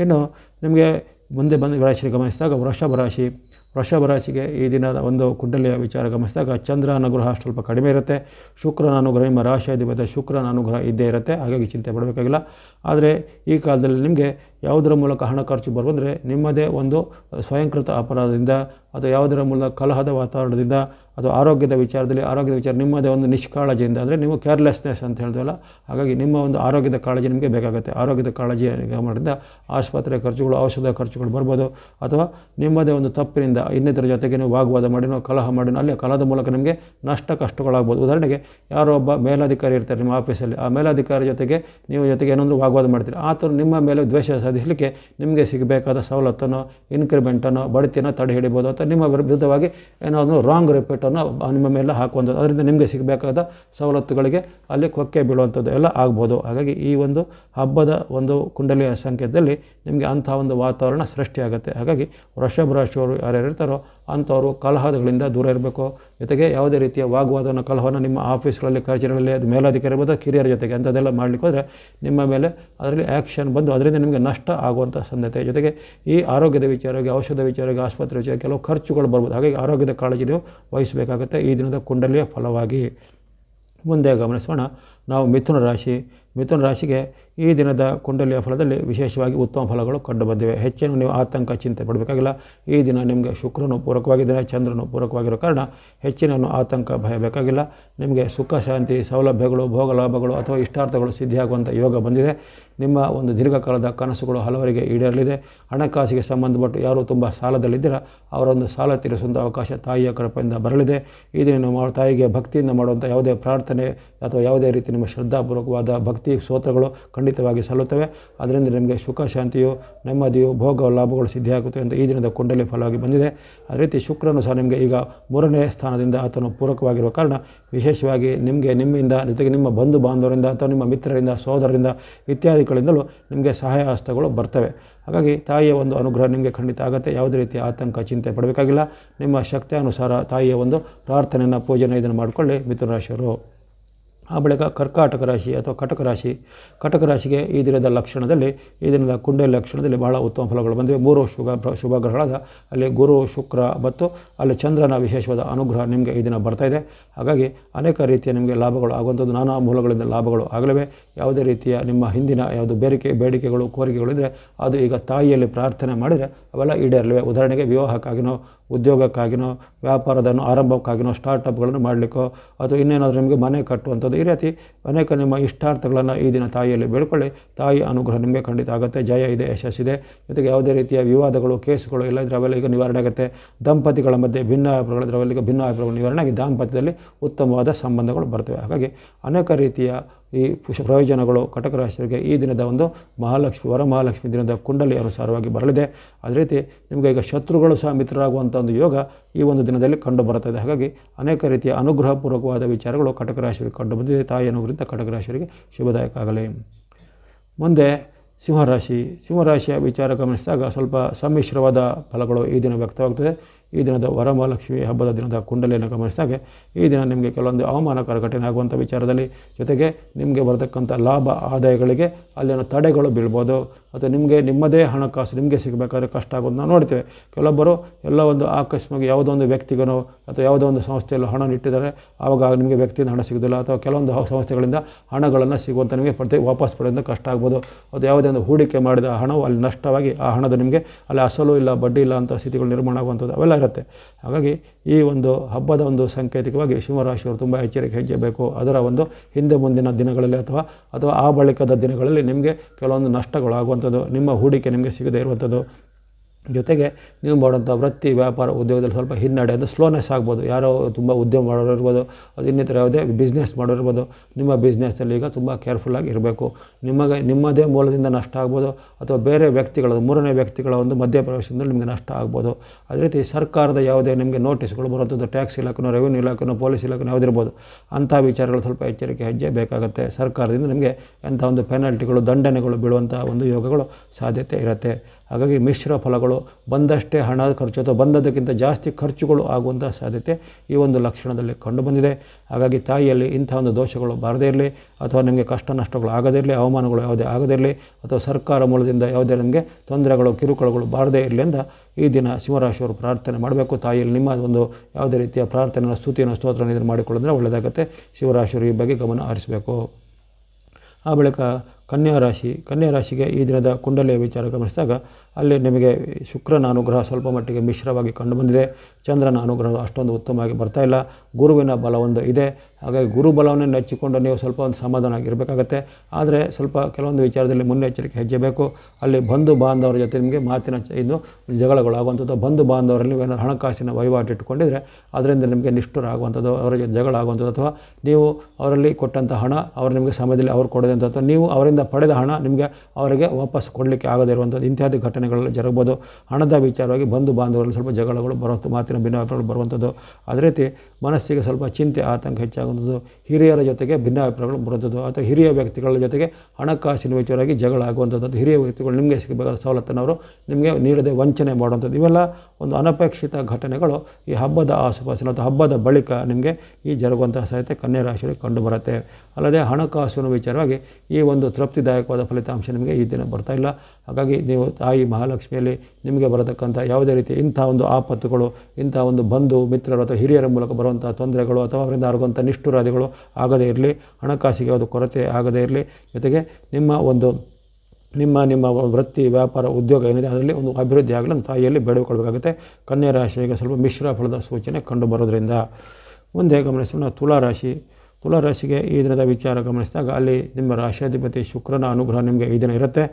ಇನ್ನು ನಿಮಗೆ ಮುಂದೆ ಬಂದು ರಾಶಿಯಲ್ಲಿ ಗಮನಿಸಿದಾಗ ವೃಷಭ ರಾಶಿ ವೃಷಭ ರಾಶಿಗೆ ಈ ದಿನದ ಒಂದು ಕುಂಡಲಿಯ ವಿಚಾರ ಗಮನಿಸಿದಾಗ ಚಂದ್ರ ಅನುಗ್ರಹ ಸ್ವಲ್ಪ ಕಡಿಮೆ ಇರುತ್ತೆ ಶುಕ್ರನ ಅನುಗ್ರಹ ನಿಮ್ಮ ರಾಶಿ ಅಧಿಪತಿ ಶುಕ್ರನ ಅನುಗ್ರಹ ಇದ್ದೇ ಇರುತ್ತೆ ಹಾಗಾಗಿ ಚಿಂತೆ ಪಡಬೇಕಾಗಿಲ್ಲ ಆದರೆ ಈ ಕಾಲದಲ್ಲಿ ನಿಮಗೆ ಯಾವುದರ ಮೂಲಕ ಹಣ ಖರ್ಚು ಬರುವಂದರೆ ನಿಮ್ಮದೇ ಒಂದು ಸ್ವಯಂಕೃತ ಅಪರಾಧದಿಂದ ಅಥವಾ ಯಾವುದರ ಮೂಲಕ ಕಲಹದ ವಾತಾವರಣದಿಂದ ಅಥವಾ ಆರೋಗ್ಯದ ವಿಚಾರದಲ್ಲಿ ಆರೋಗ್ಯದ ವಿಚಾರ ನಿಮ್ಮದೇ ಒಂದು ನಿಷ್ಕಾಳಜಿಯಿಂದ ಅಂದರೆ ನೀವು ಕೇರ್ಲೆಸ್ನೆಸ್ ಅಂತ ಹೇಳಿದ್ವಲ್ಲ ಹಾಗಾಗಿ ನಿಮ್ಮ ಒಂದು ಆರೋಗ್ಯದ ಕಾಳಜಿ ನಿಮಗೆ ಬೇಕಾಗುತ್ತೆ ಆರೋಗ್ಯದ ಕಾಳಜಿ ಮಾಡಿದ ಆಸ್ಪತ್ರೆ ಖರ್ಚುಗಳು ಔಷಧ ಖರ್ಚುಗಳು ಬರ್ಬೋದು ಅಥವಾ ನಿಮ್ಮದೇ ಒಂದು ತಪ್ಪಿನಿಂದ ಇನ್ನಿತರ ಜೊತೆಗೆ ನೀವು ವಾಗ್ವಾದ ಮಾಡಿನೋ ಕಲಹ ಮಾಡಿನೋ ಅಲ್ಲಿ ಕಲಹದ ಮೂಲಕ ನಿಮಗೆ ನಷ್ಟ ಕಷ್ಟಗಳಾಗ್ಬೋದು ಉದಾಹರಣೆಗೆ ಯಾರೋ ಒಬ್ಬ ಮೇಲಾಧಿಕಾರಿ ಇರ್ತಾರೆ ನಿಮ್ಮ ಆಫೀಸಲ್ಲಿ ಆ ಮೇಲಾಧಿಕಾರಿ ಜೊತೆಗೆ ನೀವು ಜೊತೆಗೆ ಏನಾದರೂ ವಾಗ್ವಾದ ಮಾಡ್ತೀರಿ ಥರ ನಿಮ್ಮ ಮೇಲೆ ದ್ವೇಷ ಸಾಧಿಸಲಿಕ್ಕೆ ನಿಮಗೆ ಸಿಗಬೇಕಾದ ಸವಲತ್ತನ್ನು ಇನ್ಕ್ರಿಮೆಂಟನ್ನು ಬಡ್ತಿನೋ ತಡೆ ಹಿಡಿಬೋದು ಅಥವಾ ನಿಮ್ಮ ವಿರುದ್ಧವಾಗಿ ಏನಾದರೂ ರಾಂಗ್ ರಿಪೀಟನ್ನು ನಿಮ್ಮ ಮೇಲೆ ಹಾಕುವಂಥದ್ದು ಅದರಿಂದ ನಿಮಗೆ ಸಿಗಬೇಕಾದ ಸವಲತ್ತುಗಳಿಗೆ ಅಲ್ಲಿ ಕೊಕ್ಕೆ ಬೀಳುವಂಥದ್ದು ಎಲ್ಲ ಆಗ್ಬೋದು ಹಾಗಾಗಿ ಈ ಒಂದು ಹಬ್ಬದ ಒಂದು ಕುಂಡಲಿಯ ಸಂಕೇತದಲ್ಲಿ ನಿಮಗೆ ಅಂಥ ಒಂದು ವಾತಾವರಣ ಸೃಷ್ಟಿಯಾಗುತ್ತೆ ಹಾಗಾಗಿ ವೃಷಭ ರಾಶಿಯವರು ಯಾರ್ಯಾರು ಇರ್ತಾರೋ ಅಂಥವರು ಕಲಹಗಳಿಂದ ದೂರ ಇರಬೇಕು ಜೊತೆಗೆ ಯಾವುದೇ ರೀತಿಯ ವಾಗ್ವಾದನ ಕಲಹವನ್ನು ನಿಮ್ಮ ಆಫೀಸ್ಗಳಲ್ಲಿ ಕಚೇರಿಗಳಲ್ಲಿ ಅದು ಮೇಲಾಧಿಕಾರಿ ಬಂದ ಕಿರಿಯರ ಜೊತೆಗೆ ಅಂಥದ್ದೆಲ್ಲ ಮಾಡಲಿಕ್ಕೆ ಹೋದರೆ ನಿಮ್ಮ ಮೇಲೆ ಅದರಲ್ಲಿ ಆ್ಯಕ್ಷನ್ ಬಂದು ಅದರಿಂದ ನಿಮಗೆ ನಷ್ಟ ಆಗುವಂಥ ಸಾಧ್ಯತೆ ಜೊತೆಗೆ ಈ ಆರೋಗ್ಯದ ವಿಚಾರವಾಗಿ ಔಷಧ ವಿಚಾರವಾಗಿ ಆಸ್ಪತ್ರೆ ವಿಚಾರ ಕೆಲವು ಖರ್ಚುಗಳು ಬರ್ಬೋದು ಹಾಗಾಗಿ ಆರೋಗ್ಯದ ಕಾಳಜಿ ನೀವು ವಹಿಸಬೇಕಾಗುತ್ತೆ ಈ ದಿನದ ಕುಂಡಲಿಯ ಫಲವಾಗಿ ಮುಂದೆ ಗಮನಿಸೋಣ ನಾವು ಮಿಥುನ ರಾಶಿ ಮಿಥುನ ರಾಶಿಗೆ ಈ ದಿನದ ಕುಂಡಲಿಯ ಫಲದಲ್ಲಿ ವಿಶೇಷವಾಗಿ ಉತ್ತಮ ಫಲಗಳು ಕಂಡುಬಂದಿವೆ ಹೆಚ್ಚೇನು ನೀವು ಆತಂಕ ಚಿಂತೆ ಪಡಬೇಕಾಗಿಲ್ಲ ಈ ದಿನ ನಿಮಗೆ ಶುಕ್ರನು ಪೂರಕವಾಗಿದ್ದರೆ ಚಂದ್ರನು ಪೂರಕವಾಗಿರೋ ಕಾರಣ ಹೆಚ್ಚಿನ ಆತಂಕ ಭಯ ಬೇಕಾಗಿಲ್ಲ ನಿಮಗೆ ಸುಖ ಶಾಂತಿ ಸೌಲಭ್ಯಗಳು ಭೋಗ ಲಾಭಗಳು ಅಥವಾ ಇಷ್ಟಾರ್ಥಗಳು ಸಿದ್ಧಿಯಾಗುವಂಥ ಯೋಗ ಬಂದಿದೆ ನಿಮ್ಮ ಒಂದು ದೀರ್ಘಕಾಲದ ಕನಸುಗಳು ಹಲವರಿಗೆ ಈಡೇರಲಿದೆ ಹಣಕಾಸಿಗೆ ಸಂಬಂಧಪಟ್ಟು ಯಾರು ತುಂಬ ಸಾಲದಲ್ಲಿದ್ದೀರಾ ಅವರೊಂದು ಸಾಲ ತೀರಿಸುವಂಥ ಅವಕಾಶ ತಾಯಿಯ ಕೃಪೆಯಿಂದ ಬರಲಿದೆ ಈ ದಿನ ನಿಮ್ಮ ತಾಯಿಗೆ ಭಕ್ತಿಯಿಂದ ಮಾಡುವಂಥ ಯಾವುದೇ ಪ್ರಾರ್ಥನೆ ಅಥವಾ ಯಾವುದೇ ರೀತಿ ನಿಮ್ಮ ಶ್ರದ್ಧಾಪೂರ್ವಕವಾದ ಭಕ್ತಿ ಸ್ತೋತ್ರಗಳು ಖಂಡಿತವಾಗಿ ಸಲ್ಲುತ್ತವೆ ಅದರಿಂದ ನಿಮಗೆ ಸುಖ ಶಾಂತಿಯು ನೆಮ್ಮದಿಯು ಭೋಗ ಲಾಭಗಳು ಸಿದ್ಧಿಯಾಗುತ್ತವೆ ಅಂತ ಈ ದಿನದ ಕುಂಡಲಿ ಫಲವಾಗಿ ಬಂದಿದೆ ಅದೇ ರೀತಿ ಶುಕ್ರನು ಸಹ ನಿಮಗೆ ಈಗ ಮೂರನೇ ಸ್ಥಾನದಿಂದ ಆತನು ಪೂರಕವಾಗಿರುವ ಕಾರಣ ವಿಶೇಷವಾಗಿ ನಿಮಗೆ ನಿಮ್ಮಿಂದ ಜೊತೆಗೆ ನಿಮ್ಮ ಬಂಧು ಬಾಂಧವರಿಂದ ಅಥವಾ ನಿಮ್ಮ ಮಿತ್ರರಿಂದ ಸಹೋದರರಿಂದ ಇತ್ಯಾದಿಗಳಿಂದಲೂ ನಿಮಗೆ ಸಹಾಯ ಹಸ್ತಗಳು ಬರ್ತವೆ ಹಾಗಾಗಿ ತಾಯಿಯ ಒಂದು ಅನುಗ್ರಹ ನಿಮಗೆ ಖಂಡಿತ ಆಗುತ್ತೆ ಯಾವುದೇ ರೀತಿಯ ಆತಂಕ ಚಿಂತೆ ಪಡಬೇಕಾಗಿಲ್ಲ ನಿಮ್ಮ ಶಕ್ತಿಯಾನುಸಾರ ತಾಯಿಯ ಒಂದು ಪ್ರಾರ್ಥನೆಯನ್ನು ಪೂಜೆಯನ್ನು ಇದನ್ನು ಮಾಡಿಕೊಳ್ಳಿ ಮಿಥುನ ಆ ಬಳಿಕ ಕರ್ಕಾಟಕ ರಾಶಿ ಅಥವಾ ಕಟಕ ರಾಶಿ ಕಟಕ ರಾಶಿಗೆ ಈ ದಿನದ ಲಕ್ಷಣದಲ್ಲಿ ಈ ದಿನದ ಲಕ್ಷಣದಲ್ಲಿ ಬಹಳ ಉತ್ತಮ ಫಲಗಳು ಬಂದಿವೆ ಮೂರು ಶುಭ ಶುಭ ಗ್ರಹಗಳಾದ ಅಲ್ಲಿ ಗುರು ಶುಕ್ರ ಮತ್ತು ಅಲ್ಲಿ ಚಂದ್ರನ ವಿಶೇಷವಾದ ಅನುಗ್ರಹ ನಿಮಗೆ ಈ ದಿನ ಬರ್ತಾ ಇದೆ ಹಾಗಾಗಿ ಅನೇಕ ರೀತಿಯ ನಿಮಗೆ ಲಾಭಗಳು ಆಗುವಂಥದ್ದು ನಾನಾ ಮೂಲಗಳಿಂದ ಲಾಭಗಳು ಆಗಲಿವೆ ಯಾವುದೇ ರೀತಿಯ ನಿಮ್ಮ ಹಿಂದಿನ ಯಾವುದು ಬೇಡಿಕೆ ಬೇಡಿಕೆಗಳು ಕೋರಿಕೆಗಳಿದ್ದರೆ ಅದು ಈಗ ತಾಯಿಯಲ್ಲಿ ಪ್ರಾರ್ಥನೆ ಮಾಡಿದರೆ ಅವೆಲ್ಲ ಈಡೇರಲಿವೆ ಉದಾಹರಣೆಗೆ ವಿವಾಹಕ್ಕಾಗಿನೋ ಉದ್ಯೋಗಕ್ಕಾಗಿನೋ ವ್ಯಾಪಾರದನ್ನು ಆರಂಭಕ್ಕಾಗಿನೋ ಸ್ಟಾರ್ಟಪ್ಗಳನ್ನು ಮಾಡಲಿಕ್ಕೋ ಅಥವಾ ಇನ್ನೇನಾದರೂ ನಿಮಗೆ ಮನೆ ಕಟ್ಟುವಂಥದ್ದು ಈ ರೀತಿ ಅನೇಕ ನಿಮ್ಮ ಇಷ್ಟಾರ್ಥಗಳನ್ನು ಈ ದಿನ ತಾಯಿಯಲ್ಲಿ ಬೆಳ್ಕೊಳ್ಳಿ ತಾಯಿ ಅನುಗ್ರಹ ನಿಮಗೆ ಖಂಡಿತ ಆಗುತ್ತೆ ಜಯ ಇದೆ ಯಶಸ್ಸಿದೆ ಜೊತೆಗೆ ಯಾವುದೇ ರೀತಿಯ ವಿವಾದಗಳು ಕೇಸುಗಳು ಎಲ್ಲ ಇದ್ರೆ ಈಗ ನಿವಾರಣೆ ಆಗುತ್ತೆ ದಂಪತಿಗಳ ಮಧ್ಯೆ ಭಿನ್ನ ಈಗ ಭಿನ್ನ ಅಭಿಪ್ರಾಯಗಳು ನಿವಾರಣೆ ಆಗಿ ದಾಂಪತ್ಯದಲ್ಲಿ ಉತ್ತಮವಾದ ಸಂಬಂಧಗಳು ಬರ್ತವೆ ಹಾಗಾಗಿ ಅನೇಕ ರೀತಿಯ ಈ ಪ್ರಯೋಜನಗಳು ಕಟಕ ರಾಶಿಯವರಿಗೆ ಈ ದಿನದ ಒಂದು ಮಹಾಲಕ್ಷ್ಮಿ ವರಮಹಾಲಕ್ಷ್ಮಿ ದಿನದ ಕುಂಡಲಿ ಅನುಸಾರವಾಗಿ ಬರಲಿದೆ ಅದೇ ರೀತಿ ನಿಮಗೆ ಈಗ ಶತ್ರುಗಳು ಸಹ ಮಿತ್ರರಾಗುವಂಥ ಒಂದು ಯೋಗ ಈ ಒಂದು ದಿನದಲ್ಲಿ ಕಂಡು ಬರುತ್ತದೆ ಹಾಗಾಗಿ ಅನೇಕ ರೀತಿಯ ಅನುಗ್ರಹಪೂರ್ವಕವಾದ ವಿಚಾರಗಳು ಕಟಕ ರಾಶಿಯವರಿಗೆ ಕಂಡು ಬಂದಿದೆ ತಾಯಿ ಕಟಕ ರಾಶಿಯವರಿಗೆ ಶುಭದಾಯಕ ಆಗಲಿ ಮುಂದೆ ಸಿಂಹರಾಶಿ ಸಿಂಹರಾಶಿಯ ವಿಚಾರ ಗಮನಿಸಿದಾಗ ಸ್ವಲ್ಪ ಸಮ್ಮಿಶ್ರವಾದ ಫಲಗಳು ಈ ದಿನ ವ್ಯಕ್ತವಾಗ್ತದೆ ಈ ದಿನದ ವರಮಹಾಲಕ್ಷ್ಮಿ ಹಬ್ಬದ ದಿನದ ಕುಂಡಲಿಯನ್ನು ಗಮನಿಸಿದಾಗೆ ಈ ದಿನ ನಿಮಗೆ ಕೆಲವೊಂದು ಅವಮಾನಕರ ಘಟನೆ ಆಗುವಂಥ ವಿಚಾರದಲ್ಲಿ ಜೊತೆಗೆ ನಿಮಗೆ ಬರತಕ್ಕಂಥ ಲಾಭ ಆದಾಯಗಳಿಗೆ ಅಲ್ಲಿನ ತಡೆಗಳು ಬೀಳ್ಬೋದು ಅಥವಾ ನಿಮಗೆ ನಿಮ್ಮದೇ ಹಣಕಾಸು ನಿಮಗೆ ಸಿಗಬೇಕಾದ್ರೆ ಕಷ್ಟ ಆಗೋದು ನಾವು ನೋಡ್ತೇವೆ ಕೆಲವೊಬ್ಬರು ಎಲ್ಲ ಒಂದು ಆಕಸ್ಮಿಕ ಯಾವುದೋ ಒಂದು ವ್ಯಕ್ತಿಗನೋ ಅಥವಾ ಯಾವುದೋ ಒಂದು ಸಂಸ್ಥೆಯಲ್ಲೂ ಹಣ ಇಟ್ಟಿದ್ದಾರೆ ಆವಾಗ ನಿಮಗೆ ವ್ಯಕ್ತಿಯಿಂದ ಹಣ ಸಿಗೋದಿಲ್ಲ ಅಥವಾ ಕೆಲವೊಂದು ಸಂಸ್ಥೆಗಳಿಂದ ಹಣಗಳನ್ನು ಸಿಗುವಂಥ ನಿಮಗೆ ಪ್ರತಿ ವಾಪಸ್ ಪಡೆಯೋದು ಕಷ್ಟ ಆಗ್ಬೋದು ಅಥವಾ ಯಾವುದೇ ಒಂದು ಹೂಡಿಕೆ ಮಾಡಿದ ಹಣವು ಅಲ್ಲಿ ನಷ್ಟವಾಗಿ ಆ ಹಣದ ನಿಮಗೆ ಅಲ್ಲಿ ಅಸಲು ಇಲ್ಲ ಬಡ್ಡಿ ಇಲ್ಲ ಅಂತ ಸ್ಥಿತಿಗಳು ನಿರ್ಮಾಣ ಆಗುವಂಥದ್ದು ಅವೆಲ್ಲ ಇರುತ್ತೆ ಹಾಗಾಗಿ ಈ ಒಂದು ಹಬ್ಬದ ಒಂದು ಸಂಕೇತಿಕವಾಗಿ ಸಿಂಹರಾಶಿಯವರು ತುಂಬ ಎಚ್ಚರಿಕೆ ಹೆಜ್ಜೆ ಬೇಕು ಅದರ ಒಂದು ಹಿಂದೆ ಮುಂದಿನ ದಿನಗಳಲ್ಲಿ ಅಥವಾ ಅಥವಾ ಆ ಬಳಿಕದ ದಿನಗಳಲ್ಲಿ ನಿಮಗೆ ಕೆಲವೊಂದು ಆಗುವಂಥ ಇರುವಂಥದ್ದು ನಿಮ್ಮ ಹೂಡಿಕೆ ನಿಮಗೆ ಸಿಗದೇ ಇರುವಂಥದ್ದು ಜೊತೆಗೆ ನೀವು ಮಾಡುವಂಥ ವೃತ್ತಿ ವ್ಯಾಪಾರ ಉದ್ಯೋಗದಲ್ಲಿ ಸ್ವಲ್ಪ ಹಿನ್ನಡೆ ಅಂದರೆ ಸ್ಲೋನೆಸ್ ಆಗ್ಬೋದು ಯಾರೋ ತುಂಬ ಉದ್ಯಮ ಮಾಡೋರು ಇರ್ಬೋದು ಅದು ಇನ್ನಿತರ ಯಾವುದೇ ಬಿಸ್ನೆಸ್ ಇರ್ಬೋದು ನಿಮ್ಮ ಬಿಸ್ನೆಸ್ಸಲ್ಲಿ ಈಗ ತುಂಬ ಕೇರ್ಫುಲ್ಲಾಗಿ ಇರಬೇಕು ನಿಮಗೆ ನಿಮ್ಮದೇ ಮೂಲದಿಂದ ನಷ್ಟ ಆಗ್ಬೋದು ಅಥವಾ ಬೇರೆ ವ್ಯಕ್ತಿಗಳ ಮೂರನೇ ವ್ಯಕ್ತಿಗಳ ಒಂದು ಮಧ್ಯಪ್ರವೇಶದಿಂದ ನಿಮಗೆ ನಷ್ಟ ಆಗ್ಬೋದು ಅದೇ ರೀತಿ ಸರ್ಕಾರದ ಯಾವುದೇ ನಿಮಗೆ ನೋಟಿಸ್ಗಳು ಬರುವಂಥದ್ದು ಟ್ಯಾಕ್ಸ್ ಇಲಾಖೆನೋ ರೆವಿನ್ಯೂ ಇಲಾಖೆನೋ ಪೊಲೀಸ್ ಇಲಾಖೆನೋ ಯಾವುದಿರ್ಬೋದು ಅಂಥ ವಿಚಾರಗಳು ಸ್ವಲ್ಪ ಎಚ್ಚರಿಕೆ ಹೆಜ್ಜೆ ಬೇಕಾಗುತ್ತೆ ಸರ್ಕಾರದಿಂದ ನಿಮಗೆ ಎಂಥ ಒಂದು ಪೆನಾಲ್ಟಿಗಳು ದಂಡನೆಗಳು ಬೀಳುವಂಥ ಒಂದು ಯೋಗಗಳು ಸಾಧ್ಯತೆ ಇರುತ್ತೆ ಹಾಗಾಗಿ ಮಿಶ್ರ ಫಲಗಳು ಬಂದಷ್ಟೇ ಹಣ ಖರ್ಚು ಅಥವಾ ಬಂದದಕ್ಕಿಂತ ಜಾಸ್ತಿ ಖರ್ಚುಗಳು ಆಗುವಂಥ ಸಾಧ್ಯತೆ ಈ ಒಂದು ಲಕ್ಷಣದಲ್ಲಿ ಕಂಡುಬಂದಿದೆ ಹಾಗಾಗಿ ತಾಯಿಯಲ್ಲಿ ಇಂಥ ಒಂದು ದೋಷಗಳು ಬಾರದೇ ಇರಲಿ ಅಥವಾ ನಿಮಗೆ ಕಷ್ಟ ನಷ್ಟಗಳು ಆಗದೇ ಇರಲಿ ಅವಮಾನಗಳು ಯಾವುದೇ ಆಗದೇ ಇರಲಿ ಅಥವಾ ಸರ್ಕಾರ ಮೂಲದಿಂದ ಯಾವುದೇ ನಿಮಗೆ ತೊಂದರೆಗಳು ಕಿರುಕುಳಗಳು ಬಾರದೇ ಇರಲಿ ಅಂತ ಈ ದಿನ ಸಿಂಹರಾಶಿಯವರು ಪ್ರಾರ್ಥನೆ ಮಾಡಬೇಕು ತಾಯಿಯಲ್ಲಿ ನಿಮ್ಮ ಒಂದು ಯಾವುದೇ ರೀತಿಯ ಪ್ರಾರ್ಥನೆ ಸ್ತುತಿಯನ್ನು ಸ್ತೋತ್ರನ ಇದನ್ನು ಮಾಡಿಕೊಳ್ಳೋದ್ರೆ ಒಳ್ಳೆಯದಾಗತ್ತೆ ಶಿವರಾಶಿಯವರು ಈ ಬಗ್ಗೆ ಗಮನ ಹರಿಸಬೇಕು ಆ ಬಳಿಕ ಕನ್ಯಾ ರಾಶಿ ಕನ್ಯಾ ರಾಶಿಗೆ ಈ ದಿನದ ಕುಂಡಲಿಯ ವಿಚಾರ ಗಮನಿಸಿದಾಗ ಅಲ್ಲಿ ನಿಮಗೆ ಶುಕ್ರನ ಅನುಗ್ರಹ ಸ್ವಲ್ಪ ಮಟ್ಟಿಗೆ ಮಿಶ್ರವಾಗಿ ಕಂಡುಬಂದಿದೆ ಚಂದ್ರನ ಅನುಗ್ರಹ ಅಷ್ಟೊಂದು ಉತ್ತಮವಾಗಿ ಬರ್ತಾ ಇಲ್ಲ ಗುರುವಿನ ಬಲ ಒಂದು ಇದೆ ಹಾಗಾಗಿ ಗುರು ಬಲವನ್ನು ನೆಚ್ಚಿಕೊಂಡು ನೀವು ಸ್ವಲ್ಪ ಒಂದು ಸಮಾಧಾನ ಆಗಿರಬೇಕಾಗತ್ತೆ ಆದರೆ ಸ್ವಲ್ಪ ಕೆಲವೊಂದು ವಿಚಾರದಲ್ಲಿ ಮುನ್ನೆಚ್ಚರಿಕೆ ಹೆಜ್ಜೆ ಬೇಕು ಅಲ್ಲಿ ಬಂಧು ಬಾಂಧವರ ಜೊತೆ ನಿಮಗೆ ಮಾತಿನ ಇದು ಜಗಳಗಳಾಗುವಂಥದ್ದು ಬಂಧು ಬಾಂಧವರಲ್ಲಿ ಏನಾದರೂ ಹಣಕಾಸಿನ ವಹಿವಾಟು ಇಟ್ಟುಕೊಂಡಿದ್ರೆ ಅದರಿಂದ ನಿಮಗೆ ನಿಷ್ಠುರ ಆಗುವಂಥದ್ದು ಜೊತೆ ಜಗಳ ಆಗುವಂಥದ್ದು ಅಥವಾ ನೀವು ಅವರಲ್ಲಿ ಕೊಟ್ಟಂಥ ಹಣ ಅವರು ನಿಮಗೆ ಸಮಯದಲ್ಲಿ ಅವ್ರು ಅಥವಾ ನೀವು ಅವರಿಂದ ಪಡೆದ ಹಣ ನಿಮಗೆ ಅವರಿಗೆ ವಾಪಸ್ ಕೊಡಲಿಕ್ಕೆ ಆಗದೇ ಇರುವಂಥದ್ದು ಇಂತ್ಯಾದಿ ಘಟನೆ ಘಟನೆಗಳಲ್ಲಿ ಹಣದ ವಿಚಾರವಾಗಿ ಬಂಧು ಬಾಂಧವರಲ್ಲಿ ಸ್ವಲ್ಪ ಜಗಳಗಳು ಬರೋದು ಮಾತಿನ ಭಿನ್ನಾಭಿಪ್ರಾಯಗಳು ಬರುವಂಥದ್ದು ಅದೇ ರೀತಿ ಮನಸ್ಸಿಗೆ ಸ್ವಲ್ಪ ಚಿಂತೆ ಆತಂಕ ಹೆಚ್ಚಾಗುವಂಥದ್ದು ಹಿರಿಯರ ಜೊತೆಗೆ ಭಿನ್ನಾಭಿಪ್ರಾಯಗಳು ಬರುವಂಥದ್ದು ಅಥವಾ ಹಿರಿಯ ವ್ಯಕ್ತಿಗಳ ಜೊತೆಗೆ ಹಣಕಾಸಿನ ವಿಚಾರವಾಗಿ ಜಗಳ ಆಗುವಂಥದ್ದು ಹಿರಿಯ ವ್ಯಕ್ತಿಗಳು ನಿಮಗೆ ಸಿಗಬೇಕಾದ ಸವಲತ್ತನ್ನು ಅವರು ನಿಮಗೆ ನೀಡದೆ ವಂಚನೆ ಮಾಡುವಂಥದ್ದು ಇವೆಲ್ಲ ಒಂದು ಅನಪೇಕ್ಷಿತ ಘಟನೆಗಳು ಈ ಹಬ್ಬದ ಆಸುಪಾಸಿನ ಅಥವಾ ಹಬ್ಬದ ಬಳಿಕ ನಿಮಗೆ ಈ ಜರುಗುವಂತಹ ಸಾಧ್ಯತೆ ಕನ್ಯಾ ರಾಶಿಯಲ್ಲಿ ಕಂಡುಬರುತ್ತೆ ಅಲ್ಲದೆ ಹಣಕಾಸಿನ ವಿಚಾರವಾಗಿ ಈ ಒಂದು ತೃಪ್ತಿದಾಯಕವಾದ ಫಲಿತಾಂಶ ನಿಮಗೆ ಈ ದಿನ ಬರ್ತಾ ಇಲ್ಲ ಹಾಗಾಗಿ ನೀವು ತಾಯಿ ಮಹಾಲಕ್ಷ್ಮಿಯಲ್ಲಿ ನಿಮಗೆ ಬರತಕ್ಕಂಥ ಯಾವುದೇ ರೀತಿ ಇಂಥ ಒಂದು ಆಪತ್ತುಗಳು ಇಂಥ ಒಂದು ಬಂಧು ಮಿತ್ರರು ಅಥವಾ ಹಿರಿಯರ ಮೂಲಕ ಬರುವಂಥ ತೊಂದರೆಗಳು ಅಥವಾ ಅವರಿಂದ ಆಗುವಂಥ ನಿಷ್ಠುರಾದಿಗಳು ಆಗದೇ ಇರಲಿ ಹಣಕಾಸಿಗೆ ಅದು ಕೊರತೆ ಆಗದೇ ಇರಲಿ ಜೊತೆಗೆ ನಿಮ್ಮ ಒಂದು ನಿಮ್ಮ ನಿಮ್ಮ ವೃತ್ತಿ ವ್ಯಾಪಾರ ಉದ್ಯೋಗ ಏನಿದೆ ಅದರಲ್ಲಿ ಒಂದು ಅಭಿವೃದ್ಧಿ ಆಗಲಿ ತಾಯಿಯಲ್ಲಿ ಬೇಡಿಕೊಳ್ಳಬೇಕಾಗುತ್ತೆ ಕನ್ಯಾ ರಾಶಿಗೆ ಸ್ವಲ್ಪ ಮಿಶ್ರ ಫಲದ ಸೂಚನೆ ಕಂಡು ಬರೋದ್ರಿಂದ ಮುಂದೆ ಗಮನಿಸೋಣ ತುಲಾರಾಶಿ ತುಲಾರಾಶಿಗೆ ಈ ದಿನದ ವಿಚಾರ ಗಮನಿಸಿದಾಗ ಅಲ್ಲಿ ನಿಮ್ಮ ರಾಶಾಧಿಪತಿ ಶುಕ್ರನ ಅನುಗ್ರಹ ನಿಮಗೆ ಈ ದಿನ ಇರುತ್ತೆ